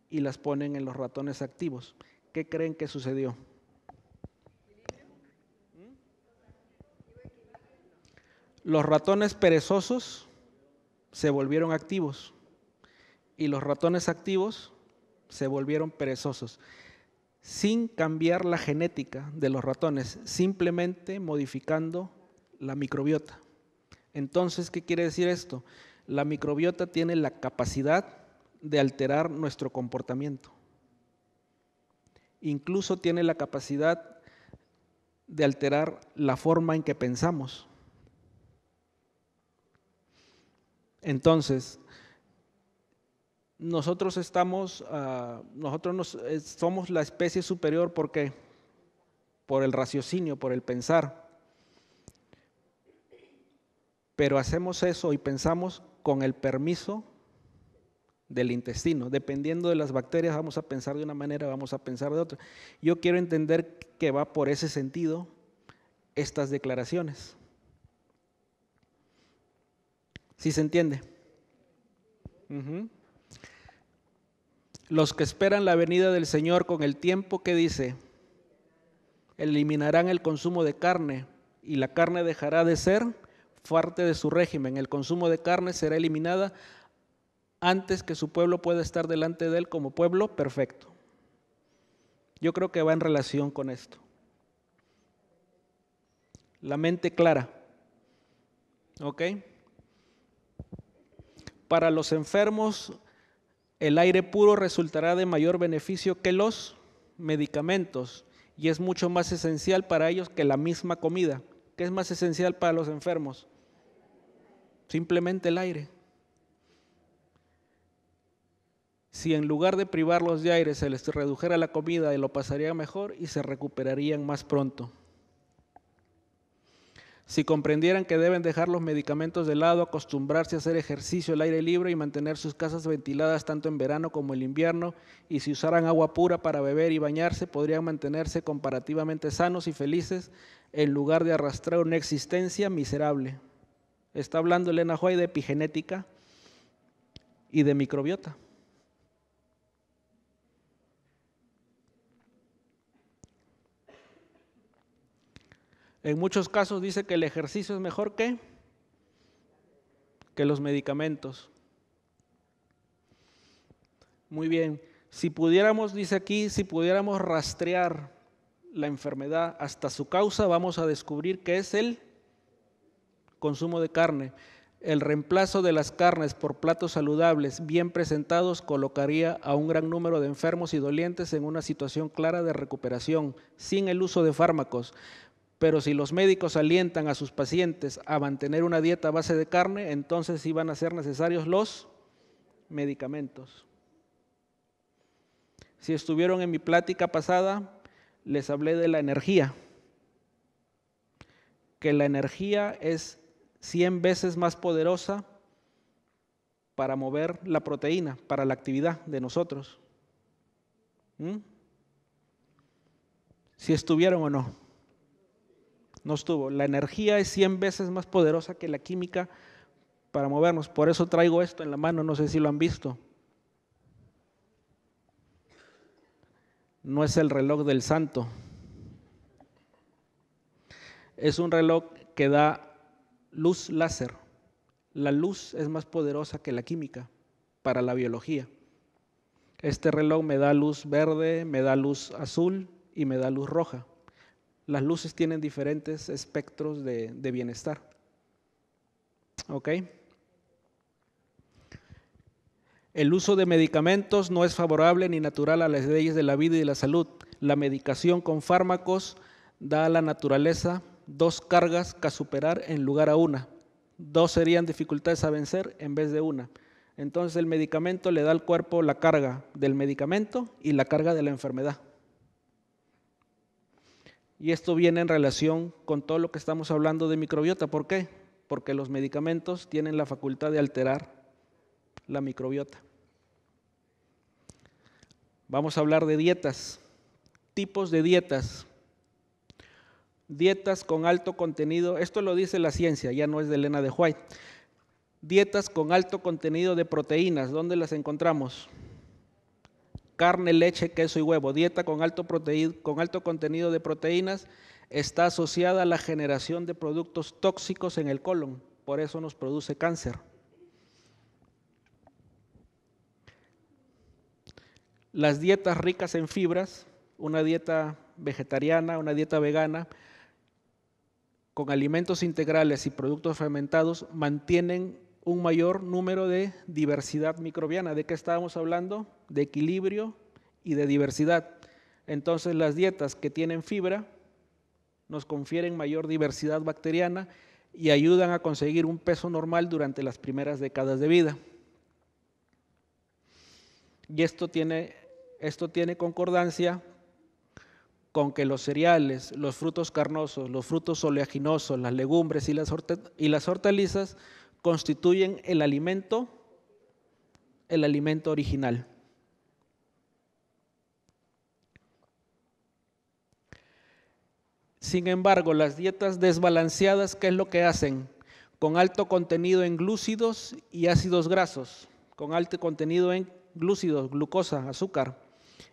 y las ponen en los ratones activos. ¿Qué creen que sucedió? Los ratones perezosos se volvieron activos y los ratones activos se volvieron perezosos, sin cambiar la genética de los ratones, simplemente modificando la microbiota. Entonces, ¿qué quiere decir esto? La microbiota tiene la capacidad de alterar nuestro comportamiento. Incluso tiene la capacidad de alterar la forma en que pensamos. Entonces, nosotros estamos, ah, nosotros eh, somos la especie superior porque por el raciocinio, por el pensar. Pero hacemos eso y pensamos con el permiso del intestino. Dependiendo de las bacterias vamos a pensar de una manera, vamos a pensar de otra. Yo quiero entender que va por ese sentido estas declaraciones. ¿Sí se entiende? Los que esperan la venida del Señor con el tiempo que dice, eliminarán el consumo de carne y la carne dejará de ser fuerte de su régimen. El consumo de carne será eliminada antes que su pueblo pueda estar delante de él como pueblo perfecto. Yo creo que va en relación con esto. La mente clara. ¿Ok? Para los enfermos, el aire puro resultará de mayor beneficio que los medicamentos y es mucho más esencial para ellos que la misma comida. ¿Qué es más esencial para los enfermos? simplemente el aire. Si en lugar de privarlos de aire se les redujera la comida lo pasaría mejor y se recuperarían más pronto. Si comprendieran que deben dejar los medicamentos de lado, acostumbrarse a hacer ejercicio al aire libre y mantener sus casas ventiladas tanto en verano como en invierno, y si usaran agua pura para beber y bañarse, podrían mantenerse comparativamente sanos y felices en lugar de arrastrar una existencia miserable. Está hablando Elena Hoy de epigenética y de microbiota. En muchos casos dice que el ejercicio es mejor que, que los medicamentos. Muy bien, si pudiéramos, dice aquí, si pudiéramos rastrear la enfermedad hasta su causa, vamos a descubrir que es el consumo de carne. El reemplazo de las carnes por platos saludables bien presentados colocaría a un gran número de enfermos y dolientes en una situación clara de recuperación, sin el uso de fármacos. Pero si los médicos alientan a sus pacientes a mantener una dieta a base de carne, entonces sí van a ser necesarios los medicamentos. Si estuvieron en mi plática pasada, les hablé de la energía, que la energía es 100 veces más poderosa para mover la proteína, para la actividad de nosotros. ¿Mm? Si estuvieron o no. No estuvo. La energía es 100 veces más poderosa que la química para movernos. Por eso traigo esto en la mano, no sé si lo han visto. No es el reloj del santo. Es un reloj que da luz láser. La luz es más poderosa que la química para la biología. Este reloj me da luz verde, me da luz azul y me da luz roja. Las luces tienen diferentes espectros de, bienestar. ¿Ok? El uso de medicamentos no es favorable ni natural a las leyes de la vida y de la salud. La medicación con fármacos da a la naturaleza dos cargas que superar en lugar a una. Dos serían dificultades a vencer en vez de una. Entonces el medicamento le da al cuerpo la carga del medicamento y la carga de la enfermedad. Y esto viene en relación con todo lo que estamos hablando de microbiota. ¿Por qué? Porque los medicamentos tienen la facultad de alterar la microbiota. Vamos a hablar de dietas, tipos de dietas dietas con alto contenido, esto lo dice la ciencia, ya no es de Elena de White, dietas con alto contenido de proteínas, ¿dónde las encontramos? Carne, leche, queso y huevo. Dieta con alto, con alto contenido de proteínas está asociada a la generación de productos tóxicos en el colon, por eso nos produce cáncer. Las dietas ricas en fibras, una dieta vegetariana, una dieta vegana, con alimentos integrales y productos fermentados mantienen un mayor número de diversidad microbiana. ¿De qué estábamos hablando? De equilibrio y de diversidad. Entonces las dietas que tienen fibra nos confieren mayor diversidad bacteriana y ayudan a conseguir un peso normal durante las primeras décadas de vida. Y esto tiene, esto tiene concordancia con que los cereales, los frutos carnosos, los frutos oleaginosos, las legumbres y las, hortalizas constituyen el alimento, el alimento original. Sin embargo, las dietas desbalanceadas, ¿qué es lo que hacen? Con alto contenido en glúcidos y ácidos grasos, con alto contenido en glúcidos, glucosa, azúcar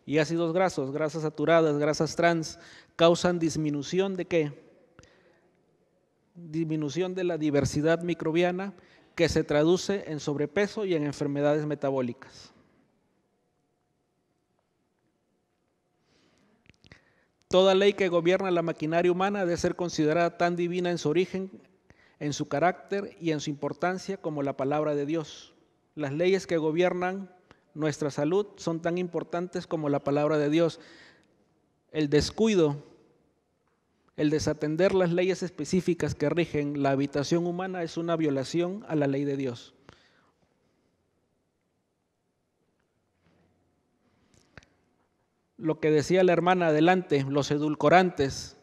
y ácidos grasos, grasas saturadas, grasas trans, causan disminución de qué? Disminución de la diversidad microbiana que se traduce en sobrepeso y en enfermedades metabólicas. Toda ley que gobierna la maquinaria humana debe ser considerada tan divina en su origen, en su carácter y en su importancia como la palabra de Dios. Las leyes que gobiernan nuestra salud son tan importantes como la palabra de Dios. El descuido, el desatender las leyes específicas que rigen la habitación humana es una violación a la ley de Dios. Lo que decía la hermana adelante, los edulcorantes,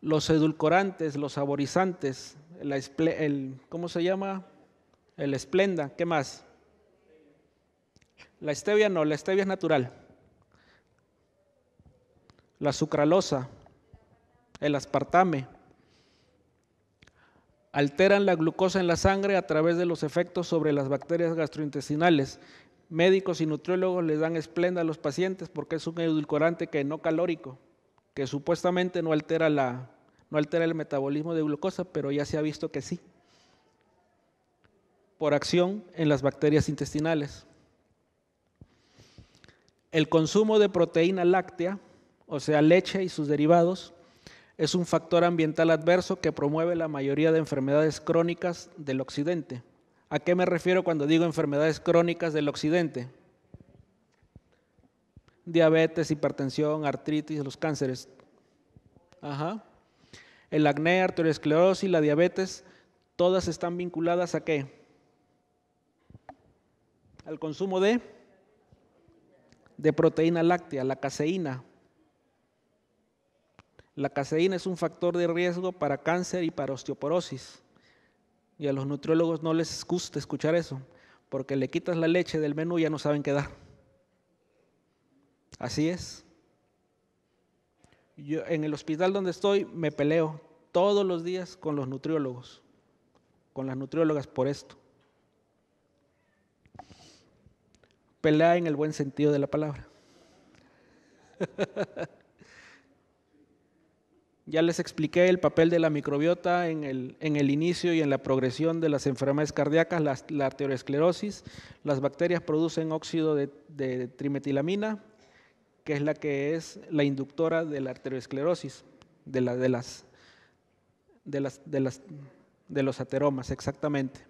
los edulcorantes, los saborizantes, el, ¿cómo se llama? El esplenda, ¿qué más? La stevia no, la stevia es natural. La sucralosa, el aspartame, alteran la glucosa en la sangre a través de los efectos sobre las bacterias gastrointestinales. Médicos y nutriólogos les dan esplenda a los pacientes porque es un edulcorante que no calórico, que supuestamente no altera, la, no altera el metabolismo de glucosa, pero ya se ha visto que sí, por acción en las bacterias intestinales. El consumo de proteína láctea, o sea, leche y sus derivados, es un factor ambiental adverso que promueve la mayoría de enfermedades crónicas del occidente. ¿A qué me refiero cuando digo enfermedades crónicas del occidente? Diabetes, hipertensión, artritis, los cánceres. Ajá. El acné, arteriosclerosis, la diabetes, todas están vinculadas a qué? Al consumo de de proteína láctea, la caseína. La caseína es un factor de riesgo para cáncer y para osteoporosis. Y a los nutriólogos no les gusta escuchar eso, porque le quitas la leche del menú y ya no saben qué dar. Así es. Yo, en el hospital donde estoy me peleo todos los días con los nutriólogos, con las nutriólogas por esto. pelea en el buen sentido de la palabra. ya les expliqué el papel de la microbiota en el, en el, inicio y en la progresión de las enfermedades cardíacas, la, arteriosclerosis. Las bacterias producen óxido de, trimetilamina, que es la que es la inductora de la arteriosclerosis, de, la, de, las, de, las, de, las, de los ateromas, exactamente.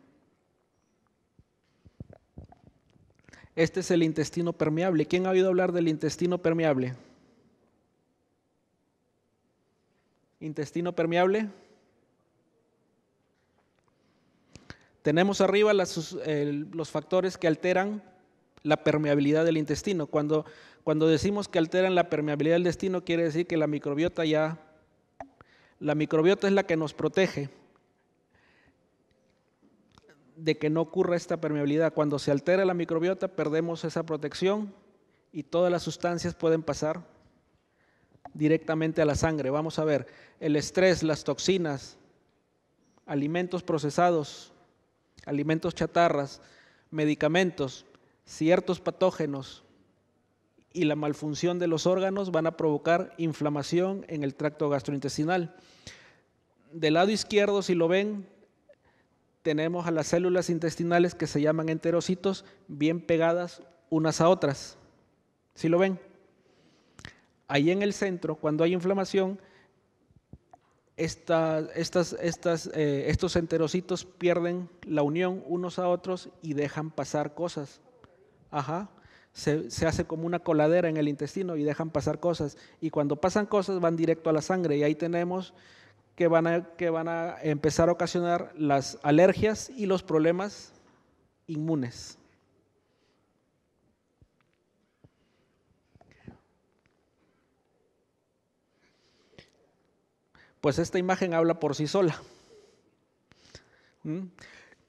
Este es el intestino permeable. ¿Quién ha oído hablar del intestino permeable? Intestino permeable. Tenemos arriba los factores que alteran la permeabilidad del intestino. Cuando, cuando decimos que alteran la permeabilidad del intestino, quiere decir que la microbiota ya... La microbiota es la que nos protege de que no ocurra esta permeabilidad. Cuando se altera la microbiota, perdemos esa protección y todas las sustancias pueden pasar directamente a la sangre. Vamos a ver, el estrés, las toxinas, alimentos procesados, alimentos chatarras, medicamentos, ciertos patógenos y la malfunción de los órganos van a provocar inflamación en el tracto gastrointestinal. Del lado izquierdo, si lo ven, tenemos a las células intestinales que se llaman enterocitos bien pegadas unas a otras. ¿Sí lo ven? Ahí en el centro, cuando hay inflamación, estas, eh, estos enterocitos pierden la unión unos a otros y dejan pasar cosas. Ajá. Se, se, hace como una coladera en el intestino y dejan pasar cosas. Y cuando pasan cosas van directo a la sangre. Y ahí tenemos que van a, que van a empezar a ocasionar las alergias y los problemas inmunes. Pues esta imagen habla por sí sola. ¿Mm?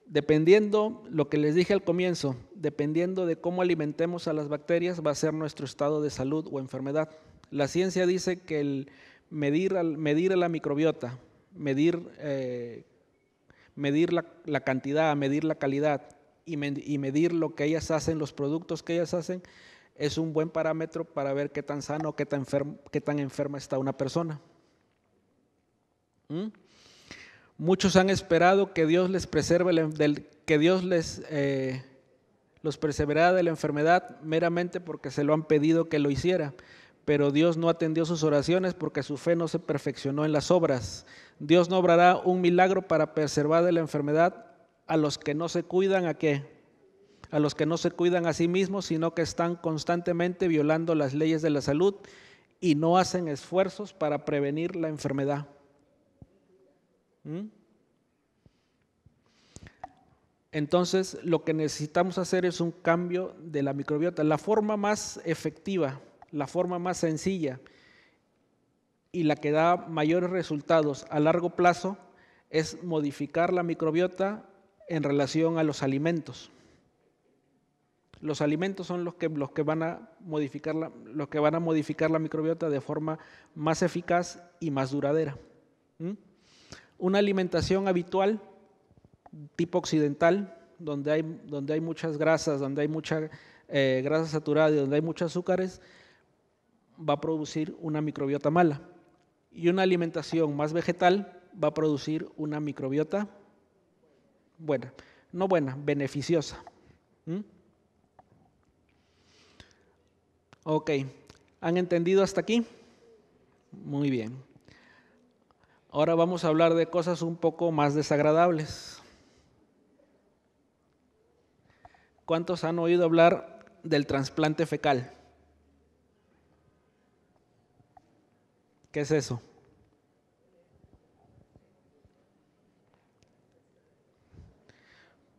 Dependiendo lo que les dije al comienzo, dependiendo de cómo alimentemos a las bacterias, va a ser nuestro estado de salud o enfermedad. La ciencia dice que el medir, medir la microbiota, medir, eh, medir la, cantidad, medir la calidad y, medir lo que ellas hacen, los productos que ellas hacen, es un buen parámetro para ver qué tan sano, qué tan, enfermo, qué tan enferma está una persona. ¿Mm? Muchos han esperado que Dios les preserve, que Dios les eh, los perseverara de la enfermedad meramente porque se lo han pedido que lo hiciera pero Dios no atendió sus oraciones porque su fe no se perfeccionó en las obras. Dios no obrará un milagro para preservar de la enfermedad a los que no se cuidan a qué? A los que no se cuidan a sí mismos, sino que están constantemente violando las leyes de la salud y no hacen esfuerzos para prevenir la enfermedad. ¿Mm? Entonces, lo que necesitamos hacer es un cambio de la microbiota. La forma más efectiva la forma más sencilla y la que da mayores resultados a largo plazo es modificar la microbiota en relación a los alimentos. Los alimentos son los que, los que, van, a modificar la, los que van a modificar la microbiota de forma más eficaz y más duradera. Una alimentación habitual, tipo occidental, donde hay, muchas grasas, donde hay mucha eh, grasa saturada y donde hay muchos azúcares, va a producir una microbiota mala y una alimentación más vegetal va a producir una microbiota buena, no buena, beneficiosa. ¿Mm? Ok, ¿han entendido hasta aquí? Muy bien. Ahora vamos a hablar de cosas un poco más desagradables. ¿Cuántos han oído hablar del trasplante fecal? ¿Qué es eso?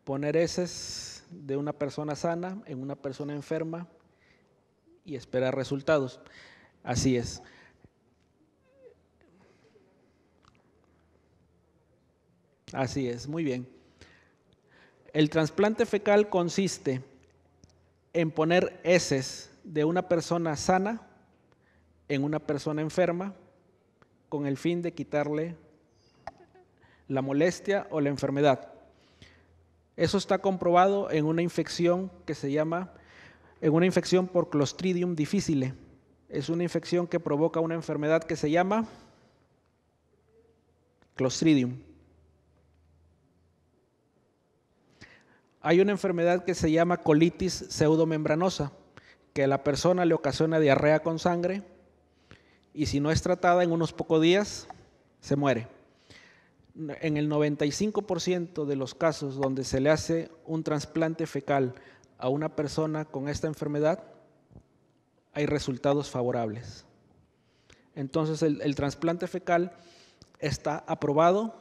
Poner heces de una persona sana en una persona enferma y esperar resultados. Así es. Así es, muy bien. El trasplante fecal consiste en poner heces de una persona sana en una persona enferma con el fin de quitarle la molestia o la enfermedad. Eso está comprobado en una infección que se llama, en una infección por Clostridium difficile. Es una infección que provoca una enfermedad que se llama Clostridium. Hay una enfermedad que se llama colitis pseudomembranosa, que a la persona le ocasiona diarrea con sangre, y si no es tratada en unos pocos días, se muere. En el 95% de los casos donde se le hace un trasplante fecal a una persona con esta enfermedad, hay resultados favorables. Entonces el, trasplante fecal está aprobado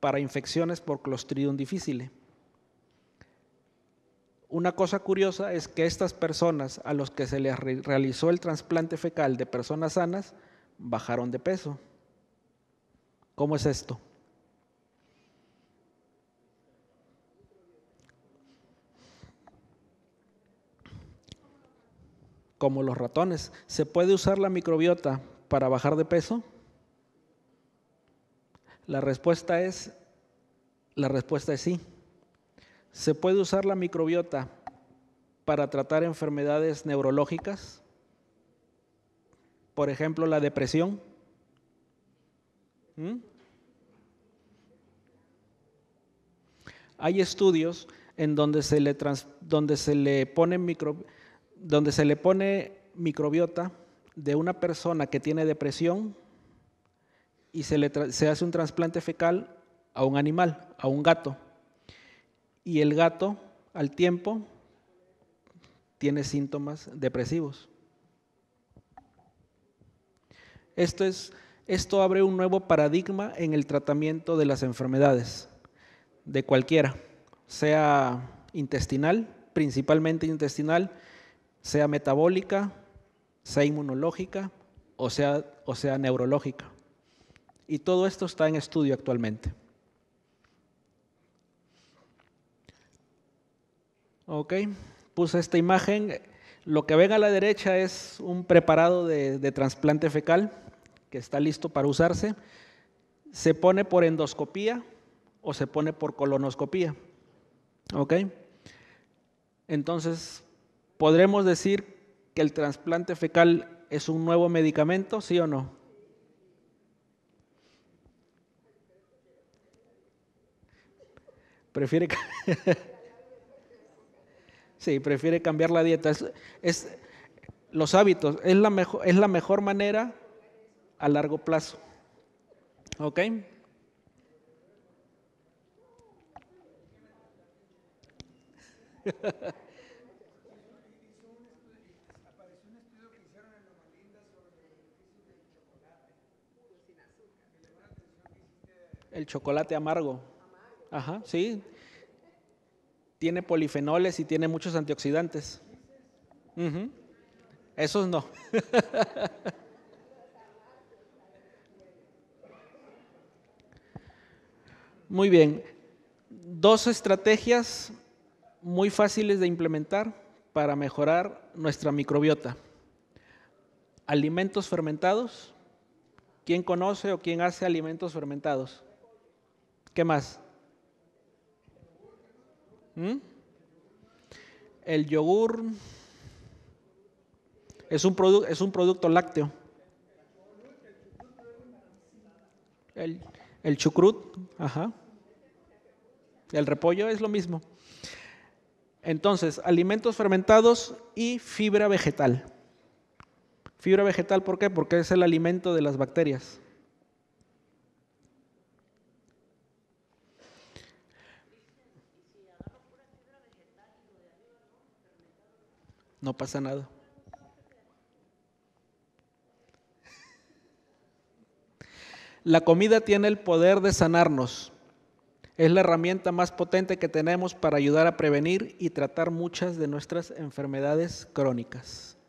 para infecciones por Clostridium difficile. Una cosa curiosa es que estas personas a los que se les realizó el trasplante fecal de personas sanas bajaron de peso. ¿Cómo es esto? Como los ratones. ¿Se puede usar la microbiota para bajar de peso? La respuesta es, la respuesta es sí. ¿Se puede usar la microbiota para tratar enfermedades neurológicas? Por ejemplo, la depresión. ¿Mm? Hay estudios en donde se le, donde se le pone micro, donde se le pone microbiota de una persona que tiene depresión y se, se hace un trasplante fecal a un animal, a un gato y el gato al tiempo tiene síntomas depresivos. Esto, es, esto abre un nuevo paradigma en el tratamiento de las enfermedades, de cualquiera, sea intestinal, principalmente intestinal, sea metabólica, sea inmunológica o sea, o sea neurológica. Y todo esto está en estudio actualmente. Ok, puse esta imagen. Lo que ven a la derecha es un preparado de, trasplante fecal que está listo para usarse. Se pone por endoscopía o se pone por colonoscopía. ¿Ok? Entonces, ¿podremos decir que el trasplante fecal es un nuevo medicamento, sí o no? Prefiere. Sí, prefiere cambiar la dieta, es los hábitos, es la mejor es la mejor manera a largo plazo. ¿Okay? Hay un estudio apareció un estudio que hicieron en la UNAM sobre el beneficios del chocolate sin azúcar. El chocolate amargo. Ajá, sí tiene polifenoles y tiene muchos antioxidantes. Esos no. muy bien. Dos estrategias muy fáciles de implementar para mejorar nuestra microbiota. Alimentos fermentados. ¿Quién conoce o quién hace alimentos fermentados? ¿Qué más? ¿Mm? El yogur es un, producto es un producto lácteo. El, el chucrut, ajá. El repollo es lo mismo. Entonces, alimentos fermentados y fibra vegetal. Fibra vegetal, ¿por qué? Porque es el alimento de las bacterias. no pasa nada. La comida tiene el poder de sanarnos. Es la herramienta más potente que tenemos para ayudar a prevenir y tratar muchas de nuestras enfermedades crónicas.